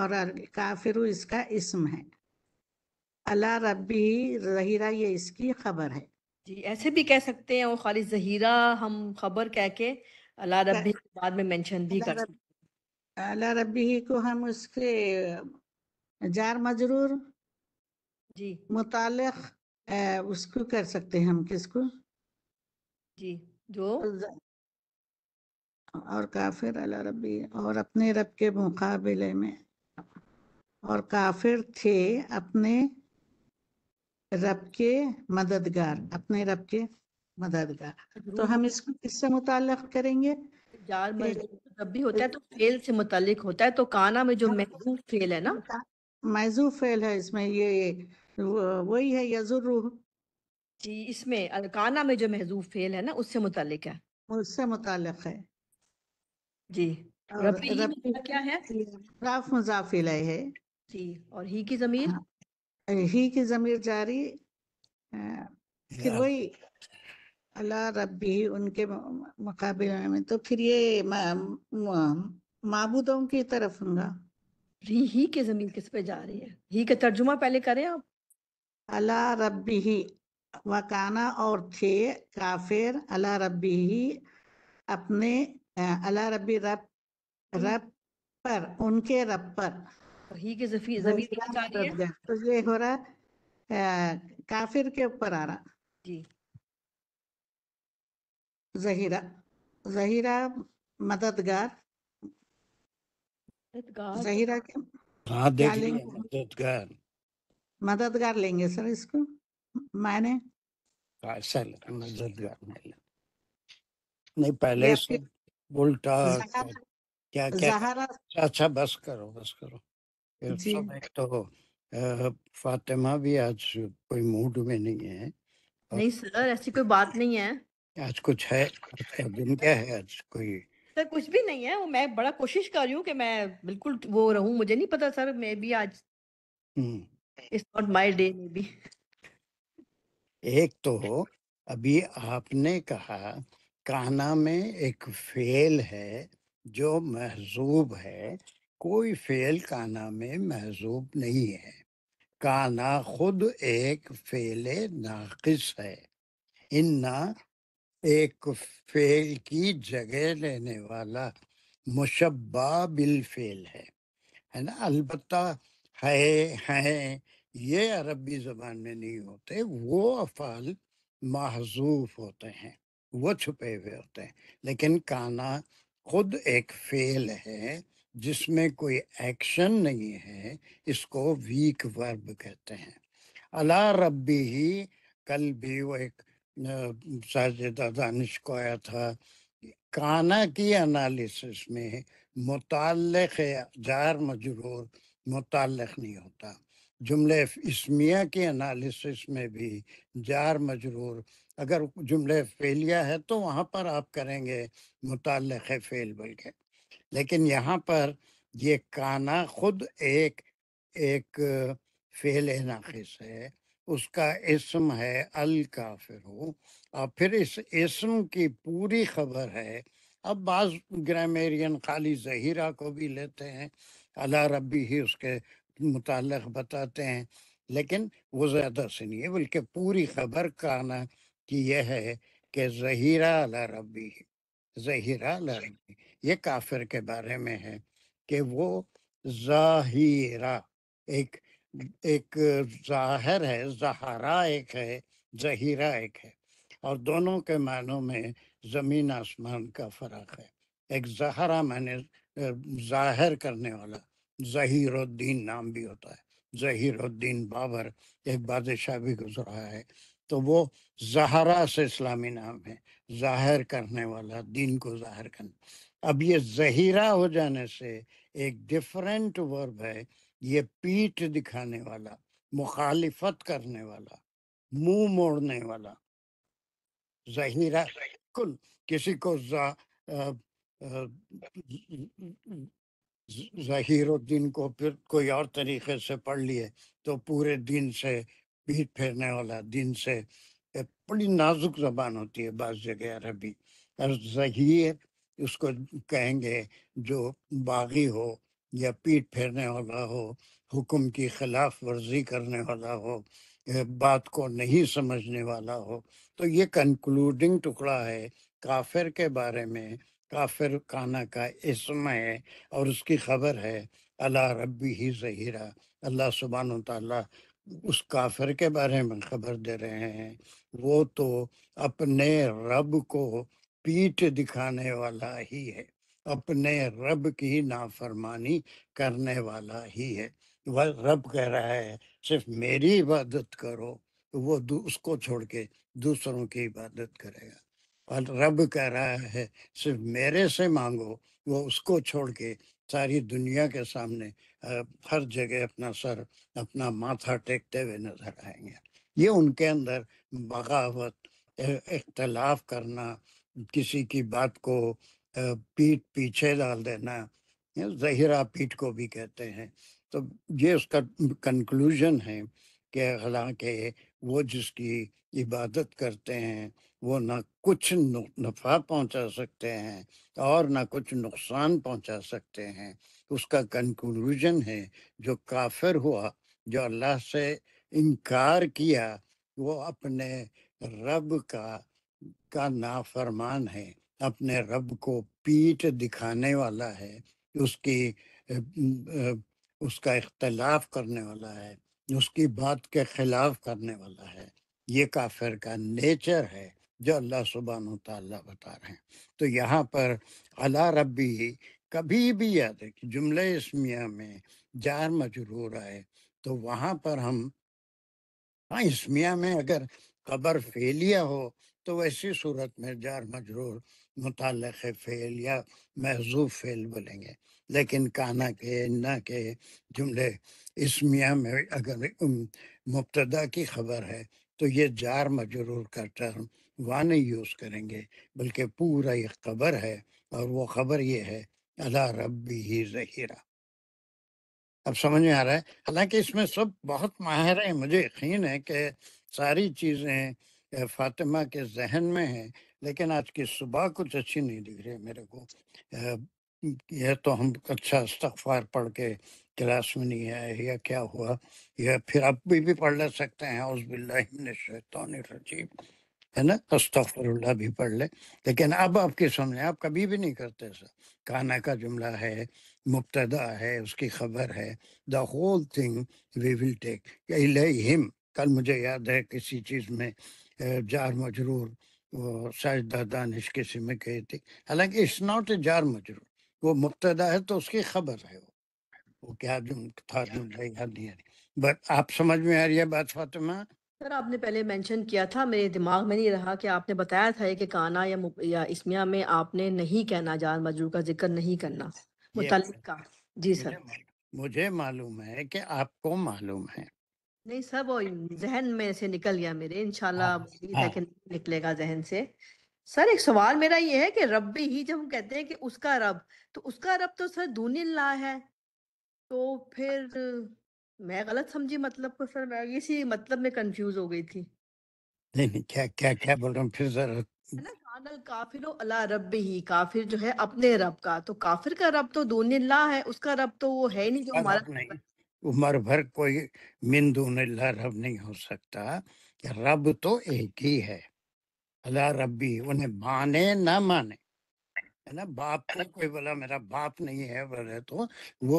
और काफिर इसका इसम है अला रबी जहीरा ये इसकी खबर है जी ऐसे भी कह सकते हैं और खाली जहीरा हम खबर कह के अला रबी के बाद में मेंशन भी कर सकते अला रबी को हम उसके जार मजरूर जी मुतालिक उसको कर सकते हैं हम किसको जी जो और काफिर अला रबी और अपने रब के मुकाबले में और काफिर थे अपने रब के मददगार अपने रब के मददगार तो हम इसको किससे मुताल करेंगे जार तो भी होता है तो फेल से मुतालिक होता है तो काना में जो हाँ। महजूब फेल है ना महजूब फेल है इसमें ये वही है यजुर्रूह जी इसमें अलकाना में जो महजूब फेल है ना उससे मुतालिक है उससे मुतालिक है जी क्या है राफ है जी और ही की जमीर ही हाँ, की जमीर जारी फिर वही अल्लाह उनके मुकाबले में तो फिर ये मबूदों की तरफ होगा ही के जमीन किस पे जा रही है ही का तर्जुमा पहले करें आप अला रब्बी ही वकाना और थे काफिर अला रब्बी ही अपने अला रबी रब तो रब पर उनके रब पर ही के जमीन तो ये हो रहा आ, काफिर के ऊपर आ रहा जी जहीरा जहीरा मददगार जहीरा के हाँ देख लेंगे मददगार मददगार लेंगे सर इसको मायने हाँ, मददगार नहीं पहले इसको उल्टा क्या क्या अच्छा अच्छा बस करो बस करो एक तो फातिमा भी आज कोई मूड में नहीं है नहीं सर ऐसी कोई बात नहीं है आज कुछ है दिन क्या है आज कोई सर कुछ भी नहीं है वो मैं बड़ा कोशिश कर रही हूँ कि मैं बिल्कुल वो रहूँ मुझे नहीं पता सर मैं भी आज it's not my day maybe एक तो अभी आपने कहा कान्हा में एक फेल है जो महजूब है कोई फेल काना में महजूब नहीं है काना खुद एक फेल नाकिस है इन्ना एक फेल की जगह लेने वाला मुशब्बा बिल फेल है है ना अलबत् है हैं ये अरबी ज़बान में नहीं होते वो अफाल महजूफ होते हैं वो छुपे हुए होते हैं लेकिन काना खुद एक फेल है जिसमें कोई एक्शन नहीं है इसको वीक वर्ब कहते हैं अला रबी ही कल भी वो एक साजिदा दानिश को आया था काना की एनालिसिस में मुतल जार मजरूर मुतल नहीं होता जुमले इसमिया की एनालिसिस में भी जार मजरूर अगर जुमले फेलिया है तो वहाँ पर आप करेंगे मुतल फेल बोल के लेकिन यहाँ पर ये काना खुद एक एक फेल नाखिस है उसका इसम है अल काफिर हो और फिर इस इसम की पूरी खबर है अब बाज ग्रामेरियन खाली जहीरा को भी लेते हैं अला रबी ही उसके मुतल बताते हैं लेकिन वो ज़्यादा से नहीं है बल्कि पूरी खबर काना की यह है कि जहीरा अला रबी जहीरा अला रबी ये काफिर के बारे में है कि वो जहीरा एक एक जाहिर है जहारा एक है जहीरा एक है और दोनों के मानों में ज़मीन आसमान का फ़र्क है एक जहरा मैंने जाहिर करने वाला जहीरुद्दीन नाम भी होता है जहीरुद्दीन बाबर एक बादशाह भी गुजरा है तो वो जहरा से इस्लामी नाम है जाहिर करने वाला दीन को जाहिर करना अब ये जहीरा हो जाने से एक डिफरेंट वर्ब है ये पीठ दिखाने वाला मुखालिफत करने वाला मुंह मोड़ने वाला जहीरा कुल किसी को जहीरुद्दीन को फिर कोई और तरीके से पढ़ लिए तो पूरे दिन से भीड़ फेरने वाला दिन से बड़ी नाजुक जबान होती है बाज़ जगह अरबी जहीर उसको कहेंगे जो बागी हो या पीठ फेरने वाला हो हुक्म की खिलाफ वर्जी करने वाला हो बात को नहीं समझने वाला हो तो ये कंक्लूडिंग टुकड़ा है काफिर के बारे में काफिर खाना का इसम है और उसकी खबर है अला रबी ही जहीरा अल्लाह सुबहान तला उस काफिर के बारे में खबर दे रहे हैं वो तो अपने रब को पीठ दिखाने वाला ही है अपने रब की नाफरमानी करने वाला ही है वह रब कह रहा है सिर्फ मेरी इबादत करो तो वो उसको छोड़ के दूसरों की इबादत करेगा और रब कह रहा है सिर्फ मेरे से मांगो वो उसको छोड़ के सारी दुनिया के सामने हर जगह अपना सर अपना माथा टेकते हुए नजर आएंगे ये उनके अंदर बगावत इख्तलाफ करना किसी की बात को पीठ पीछे डाल देना जहरा पीठ को भी कहते हैं तो ये उसका कंक्लूजन है कि हालांकि वो जिसकी इबादत करते हैं वो ना कुछ नफा पहुंचा सकते हैं और ना कुछ नुकसान पहुंचा सकते हैं उसका कंक्लूजन है जो काफिर हुआ जो अल्लाह से इनकार किया वो अपने रब का का नाफरमान है अपने रब को पीठ दिखाने वाला है उसकी उसका इख्तलाफ करने वाला है उसकी बात के खिलाफ करने वाला है ये काफिर का नेचर है जो अल्लाह सुबहान तला बता रहे हैं तो यहाँ पर अला रबी ही कभी भी याद है कि जुमले इसमिया में जार मजरूर आए तो वहाँ पर हम हाँ इसमिया में अगर कबर फेलिया हो तो वैसी सूरत में जार मजरूर मुतल फेल या महजूब फेल बोलेंगे लेकिन काना के इन्ना के जुमले इसमिया में अगर मुबतदा की खबर है तो ये जार मजरूर का टर्म वाह नहीं यूज़ करेंगे बल्कि पूरा एक खबर है और वो खबर ये है अला रबी ही जहीरा अब समझ में आ रहा है हालांकि इसमें सब बहुत माहिर है मुझे यकीन है कि सारी चीज़ें फातिमा के जहन में हैं लेकिन आज की सुबह कुछ अच्छी नहीं दिख रही मेरे को यह तो हम अच्छा इस्तफार पढ़ के क्लास में नहीं आए या क्या हुआ यह फिर अब भी, भी पढ़ ले सकते हैं उस बिल्ला शैतान रजीब है ना तो अस्तफरल्ला भी पढ़ लें लेकिन अब आपके सामने आप कभी भी नहीं करते सर काना का जुमला है मुबतदा है उसकी खबर है the whole thing we will take him कल मुझे याद है किसी चीज़ में जार मजरूर वो साजदा दानिश किसी में कही थी हालांकि इट्स नॉट ए जार मजरूर वो मुबतदा है तो उसकी खबर है वो वो क्या जुम था जुमला याद नहीं आ रही बट आप समझ में आ रही है बात फातिमा सर आपने पहले मेंशन किया था मेरे दिमाग में नहीं रहा कि आपने बताया था कि काना या या इसमिया में आपने नहीं कहना जान मजरू का जिक्र नहीं करना मुतल का जी सर मुझे मालूम है कि आपको मालूम है नहीं सर वो जहन में से निकल गया मेरे इनशाला हाँ, हाँ। निकलेगा जहन से सर एक सवाल मेरा ये है कि रब ही जब हम कहते हैं कि उसका रब तो उसका रब तो सर दूनिल्ला है तो फिर मैं गलत समझी मतलब को तो सर मैं इसी मतलब में कंफ्यूज हो गई थी नहीं नहीं क्या क्या क्या बोल रहा हूँ फिर सर है काफिरो अला रब ही काफिर जो है अपने रब का तो काफिर का रब तो ला है उसका रब तो वो है नहीं जो हमारा रब उम्र भर कोई मिन दून रब नहीं हो सकता कि रब तो एक ही है अला रबी उन्हें माने ना माने है ना बाप को कोई बोला मेरा बाप नहीं है बोले तो वो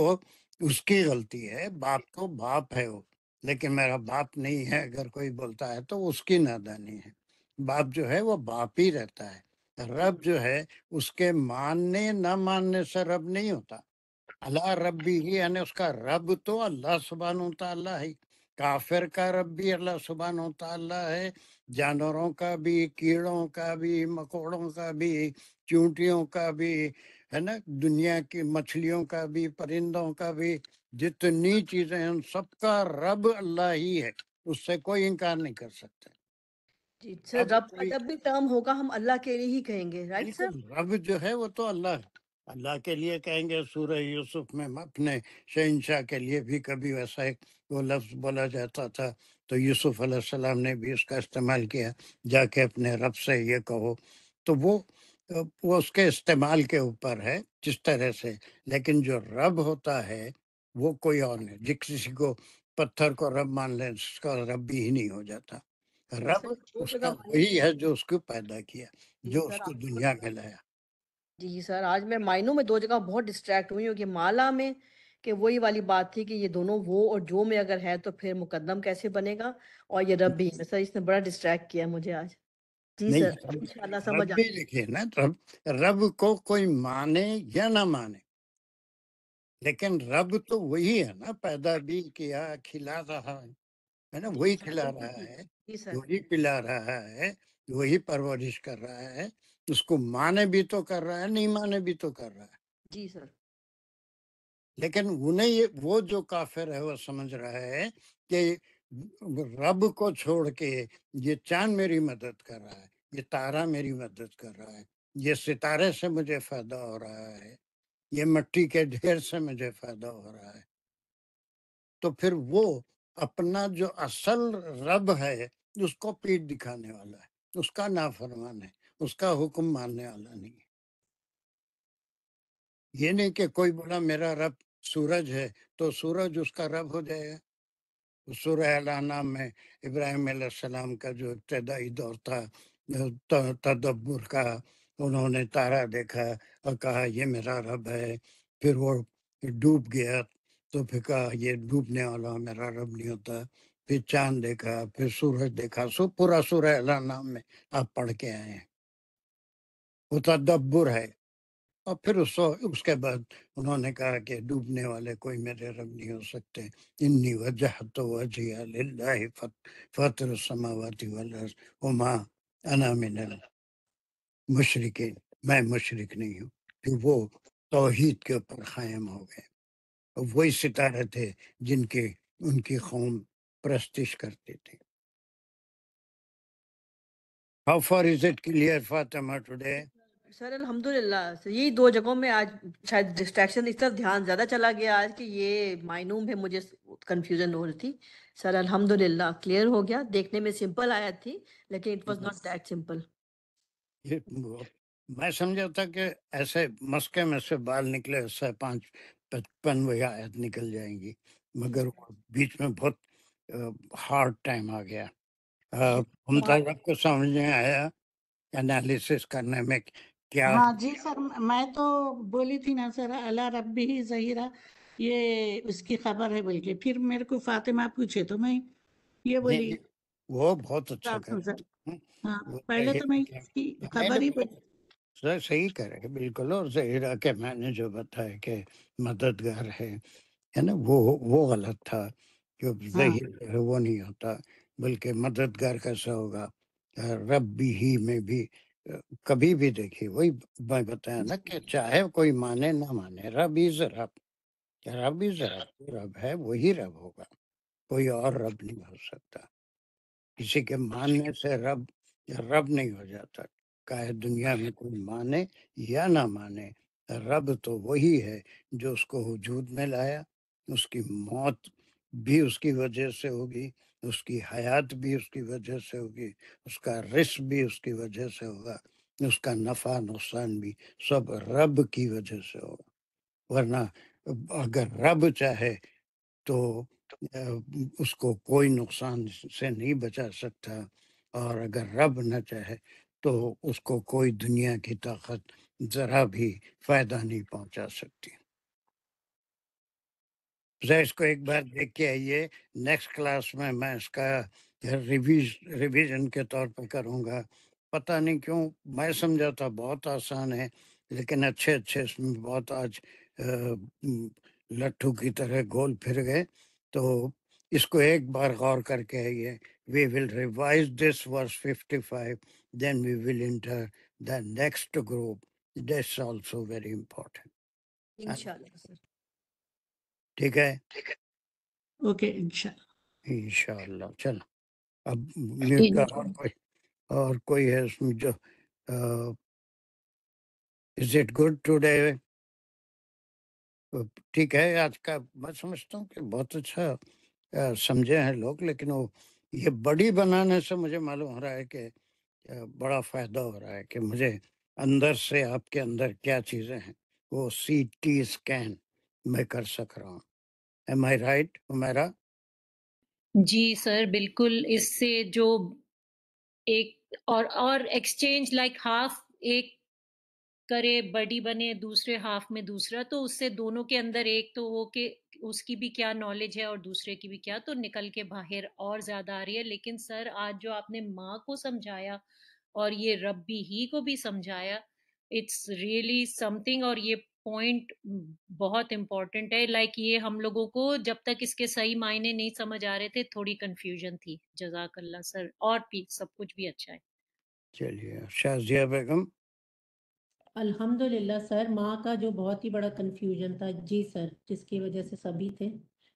उसकी गलती है बाप तो बाप है वो लेकिन मेरा बाप नहीं है अगर कोई बोलता है तो उसकी नादानी है बाप जो है वो बाप ही रहता है रब हम्म। जो है उसके मानने न मानने से रब नहीं होता अल्लाह रब भी ही यानी उसका रब तो अल्लाह सुबहान तला है काफिर का रब भी अल्लाह सुबहान तला है जानवरों का भी कीड़ों का भी मकोड़ों का भी चूंटियों का भी है ना दुनिया की मछलियों का भी परिंदों का भी जितनी चीजें हैं सबका रब अल्लाह ही है उससे कोई इनकार नहीं कर सकते सर तो रब जो है वो तो अल्लाह अल्लाह के लिए कहेंगे सूर्य यूसुफ में अपने शहनशाह के लिए भी कभी वैसा एक वो लफ्ज़ बोला जाता था तो यूसुफ सलाम ने भी उसका इस्तेमाल किया जाके अपने रब से ये कहो तो वो तो वो उसके इस्तेमाल के ऊपर है जिस तरह से लेकिन जो रब होता है वो कोई और नहीं जिस किसी को पत्थर को रब मान ले उसका रब भी ही नहीं हो जाता रब उसका वही है जो उसको पैदा किया जो उसको दुनिया में लाया जी सर आज मैं मायनों में दो जगह बहुत डिस्ट्रैक्ट हुई हूँ कि माला में कि वही वाली बात थी कि ये दोनों वो और जो में अगर है तो फिर मुकदम कैसे बनेगा और ये रब भी सर इसने बड़ा डिस्ट्रैक्ट किया मुझे आज नहीं लिखे ना तो रब रब को कोई माने या ना माने लेकिन रब तो वही है ना पैदा भी किया खिला रहा है है ना वही खिला रहा है वही पिला रहा है वही परवरिश कर रहा है उसको माने भी तो कर रहा है नहीं माने भी तो कर रहा है जी सर लेकिन उन्हें ये वो जो काफिर है वो समझ रहा है कि रब को छोड़ के ये चांद मेरी मदद कर रहा है ये तारा मेरी मदद कर रहा है ये सितारे से मुझे फायदा हो रहा है ये मट्टी के ढेर से मुझे फायदा हो रहा है तो फिर वो अपना जो असल रब है उसको पीठ दिखाने वाला है उसका नाफरमान है उसका हुक्म मानने वाला नहीं है ये नहीं कि कोई बोला मेरा रब सूरज है तो सूरज उसका रब हो जाएगा सुरहलाना में इब्राहिम सलाम का जो इब्तदाई दौर था तदब्बर का उन्होंने तारा देखा और कहा ये मेरा रब है फिर वो डूब गया तो फिर कहा ये डूबने वाला मेरा रब नहीं होता फिर चांद देखा फिर सूरज देखा सो पूरा सूर्य नाम में आप पढ़ के आए हैं वो तदब्बर है और फिर उस उसके बाद उन्होंने कहा कि डूबने वाले कोई मेरे रब नहीं हो सकते इन्नी वजह तो वजह फतर समावती वमा अना मिनल मुशरकिन मैं मशरक नहीं हूँ कि वो तोहहीद के ऊपर क़ायम हो गए वही सितारे थे जिनके उनकी कौम प्रस्तिश करती थी How far is it clear, Fatima, today? Sir अलहमदुल्ला सर यही दो जगहों में आज शायद डिस्ट्रैक्शन इस तरफ ध्यान ज़्यादा चला गया आज कि ये मायनूम है मुझे कंफ्यूजन हो रही थी सर अलहमदुल्ला क्लियर हो गया देखने में सिंपल आया थी लेकिन it was not that simple मैं समझा था कि ऐसे मस्के में से बाल निकले ऐसे पाँच पचपन वही आयत निकल जाएंगी मगर हम्म। बीच में बहुत हार्ड टाइम आ गया हम तक आपको समझ में आया एनालिसिस करने में क्या हाँ जी सर मैं तो बोली थी ना सर अला रबी ही जहीरा ये उसकी खबर है बोल फिर मेरे को फातिमा पूछे तो मैं ये बोली वो बहुत अच्छा कर सर हाँ पहले तो मैं इसकी खबर ही बोली सर सही कह रहे बिल्कुल और जहीरा के मैंने जो बताया कि मददगार है है ना वो वो गलत था जो हाँ। जहीरा है वो नहीं होता बल्कि मददगार कैसा होगा रब भी ही में भी कभी भी देखी वही मैं बताया ना कि चाहे कोई माने ना माने रब इज रब रब इज रब हाँ। रब है वही रब होगा कोई और रब नहीं हो सकता किसी के मानने से रब रब नहीं हो जाता चाहे दुनिया में कोई माने या ना माने रब तो वही है जो उसको वजूद में लाया उसकी मौत भी उसकी वजह से होगी उसकी हयात भी उसकी वजह से होगी उसका रिस्क भी उसकी वजह से होगा उसका नफा नुकसान भी सब रब की वजह से होगा वरना अगर रब चाहे तो उसको कोई नुकसान से नहीं बचा सकता और अगर रब न चाहे तो उसको कोई दुनिया की ताकत ज़रा भी फायदा नहीं पहुंचा सकती जरा इसको एक बार देख के आइए नेक्स्ट क्लास में मैं इसका रिवीज रिवीजन के तौर पर करूँगा पता नहीं क्यों मैं समझा था बहुत आसान है लेकिन अच्छे अच्छे इसमें बहुत आज लट्ठू की तरह गोल फिर गए तो इसको एक बार गौर करके आइए we will revise this verse 55 then we will enter the next group this also very important इंशाल्लाह ठीक है ओके इंशाल्लाह चलो अब म्यूट का और कोई और कोई है उसमें जो इज इट गुड टुडे ठीक है आज का मैं समझता हूँ कि बहुत अच्छा समझे हैं लोग लेकिन वो ये बड़ी बनाने से मुझे मालूम हो रहा है कि बड़ा फायदा हो रहा है कि मुझे अंदर से आपके अंदर क्या चीज़ें हैं वो सी टी स्कैन मैं कर सक रहा हूँ am I right Umera ji sir बिल्कुल इससे जो एक और और एक्सचेंज लाइक हाफ एक करे बड़ी बने दूसरे हाफ में दूसरा तो उससे दोनों के अंदर एक तो वो के उसकी भी क्या नॉलेज है और दूसरे की भी क्या तो निकल के बाहर और ज्यादा आ रही है लेकिन सर आज जो आपने माँ को समझाया और ये रब्बी ही को भी समझाया इट्स रियली समथिंग और ये पॉइंट बहुत इम्पोर्टेंट है लाइक like ये हम लोगों को जब तक इसके सही मायने नहीं समझ आ रहे थे थोड़ी कंफ्यूजन थी जजाक अल्लाह सर और भी सब कुछ भी अच्छा है चलिए शाजिया बेगम अल्हम्दुलिल्लाह सर माँ का जो बहुत ही बड़ा कंफ्यूजन था जी सर जिसकी वजह से सभी थे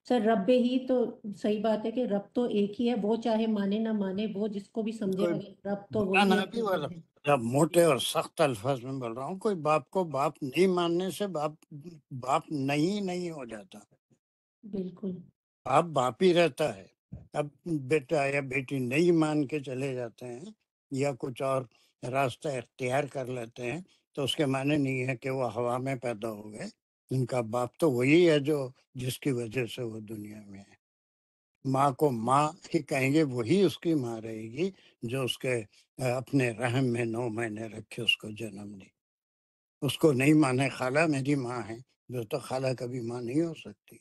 सर रब ही तो सही बात है कि रब तो एक ही है वो चाहे माने ना माने वो जिसको भी समझे रब तो वो जब मोटे और सख्त अल्फाज में बोल रहा हूँ कोई बाप को बाप नहीं मानने से बाप बाप नहीं नहीं हो जाता बिल्कुल बाप बाप ही रहता है अब बेटा या बेटी नहीं मान के चले जाते हैं या कुछ और रास्ता इख्तियार कर लेते हैं तो उसके माने नहीं है कि वो हवा में पैदा हो गए उनका बाप तो वही है जो जिसकी वजह से वो दुनिया में है माँ को माँ ही कहेंगे वही उसकी माँ रहेगी जो उसके अपने रहम में नौ महीने रखे उसको जन्म दी उसको नहीं माने खाला मेरी माँ है जो तो खाला कभी माँ नहीं हो सकती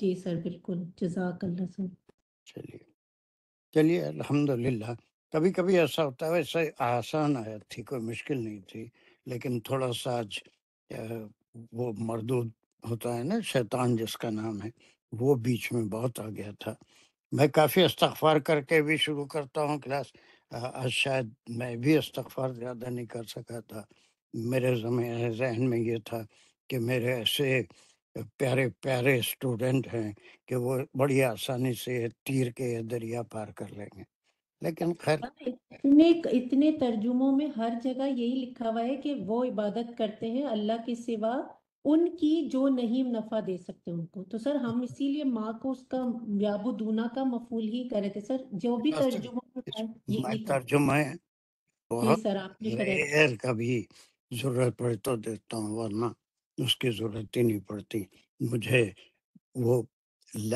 जी सर बिल्कुल जजाक अल्लाह सर चलिए चलिए अल्हम्दुलिल्लाह कभी कभी ऐसा होता है वैसे आसान आया थी कोई मुश्किल नहीं थी लेकिन थोड़ा सा आज वो मरदूद होता है ना शैतान जिसका नाम है वो बीच में बहुत आ गया था मैं काफ़ी इस्तफार करके भी शुरू करता हूँ क्लास आज शायद मैं भी इस्तफार ज़्यादा नहीं कर सका था मेरे जमे जहन में ये था कि मेरे ऐसे प्यारे प्यारे स्टूडेंट हैं कि वो बड़ी आसानी से तीर के दरिया पार कर लेंगे लेकिन खैर हाँ, इतने इतने तर्जुमों में हर जगह यही लिखा हुआ है कि वो इबादत करते हैं अल्लाह के सिवा उनकी जो नहीं नफा दे सकते उनको तो सर हम हम्म। इसीलिए माँ को उसका दूना का मफूल ही कर रहे थे सर जो भी अच्छा, अच्छा। तर्जुमा तर्जुमा है तो सर आपने कभी जरूरत पड़े तो देता हूँ वरना उसकी जरूरत ही नहीं पड़ती मुझे वो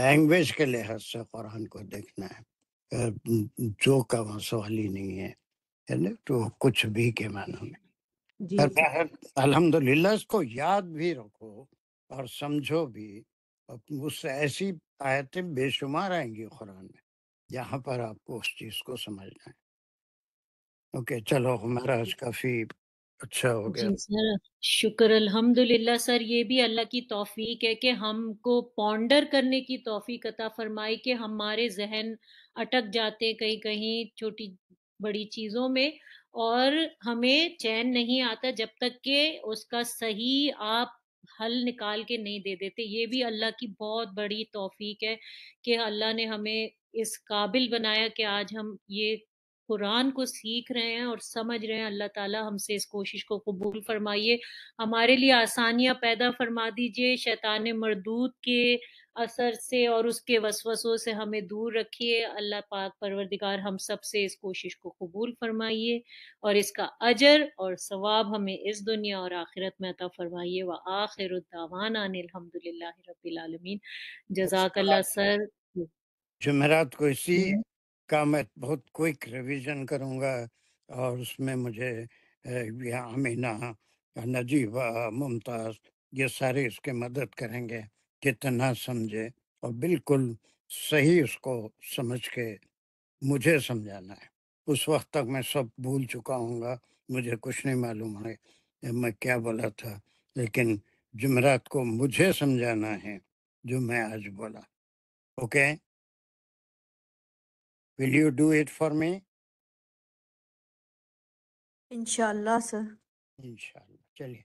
लैंग्वेज के लिहाज से कुरान को देखना है जो का वहाँ सवाल ही नहीं है तो कुछ भी के मानों में अल्हम्दुलिल्लाह इसको याद भी रखो और समझो भी उससे ऐसी आयतें बेशुमार आएंगी कुरान में जहाँ पर आपको उस चीज़ को समझना है ओके चलो हमारा आज काफ़ी अच्छा हो गया सर शुक्र अल्हम्दुलिल्लाह सर ये भी अल्लाह की तौफीक है कि हमको पौंडर करने की तौफीक अता फरमाए कि हमारे जहन अटक जाते कहीं कहीं छोटी बड़ी चीज़ों में और हमें चैन नहीं आता जब तक के उसका सही आप हल निकाल के नहीं दे देते ये भी अल्लाह की बहुत बड़ी तौफीक है कि अल्लाह ने हमें इस काबिल बनाया कि आज हम ये कुरान को सीख रहे हैं और समझ रहे हैं अल्लाह ताला हमसे इस कोशिश को कबूल फरमाइए हमारे लिए आसानियां पैदा फरमा दीजिए शैतान मरदूत के असर से और उसके वसवसों से हमें दूर रखिए अल्लाह पाक परवरदिगार हम सब से इस कोशिश को कबूल फरमाइए और इसका अजर और सवाब हमें इस दुनिया और आखिरत में अता फरमाइए व आखिर अनिलहमदिल्ला जजाक अल्लाह सर जमेरात को इसी हम्म। का मैं बहुत क्विक रिवीजन करूँगा और उसमें मुझे अमीना नजीबा मुमताज़ ये सारे इसके मदद करेंगे कितना समझे और बिल्कुल सही उसको समझ के मुझे समझाना है उस वक्त तक मैं सब भूल चुका हूँ मुझे कुछ नहीं मालूम है मैं क्या बोला था लेकिन जुमरात को मुझे समझाना है जो मैं आज बोला okay will you do it for me इंशाल्लाह सर इंशाल्लाह चलिए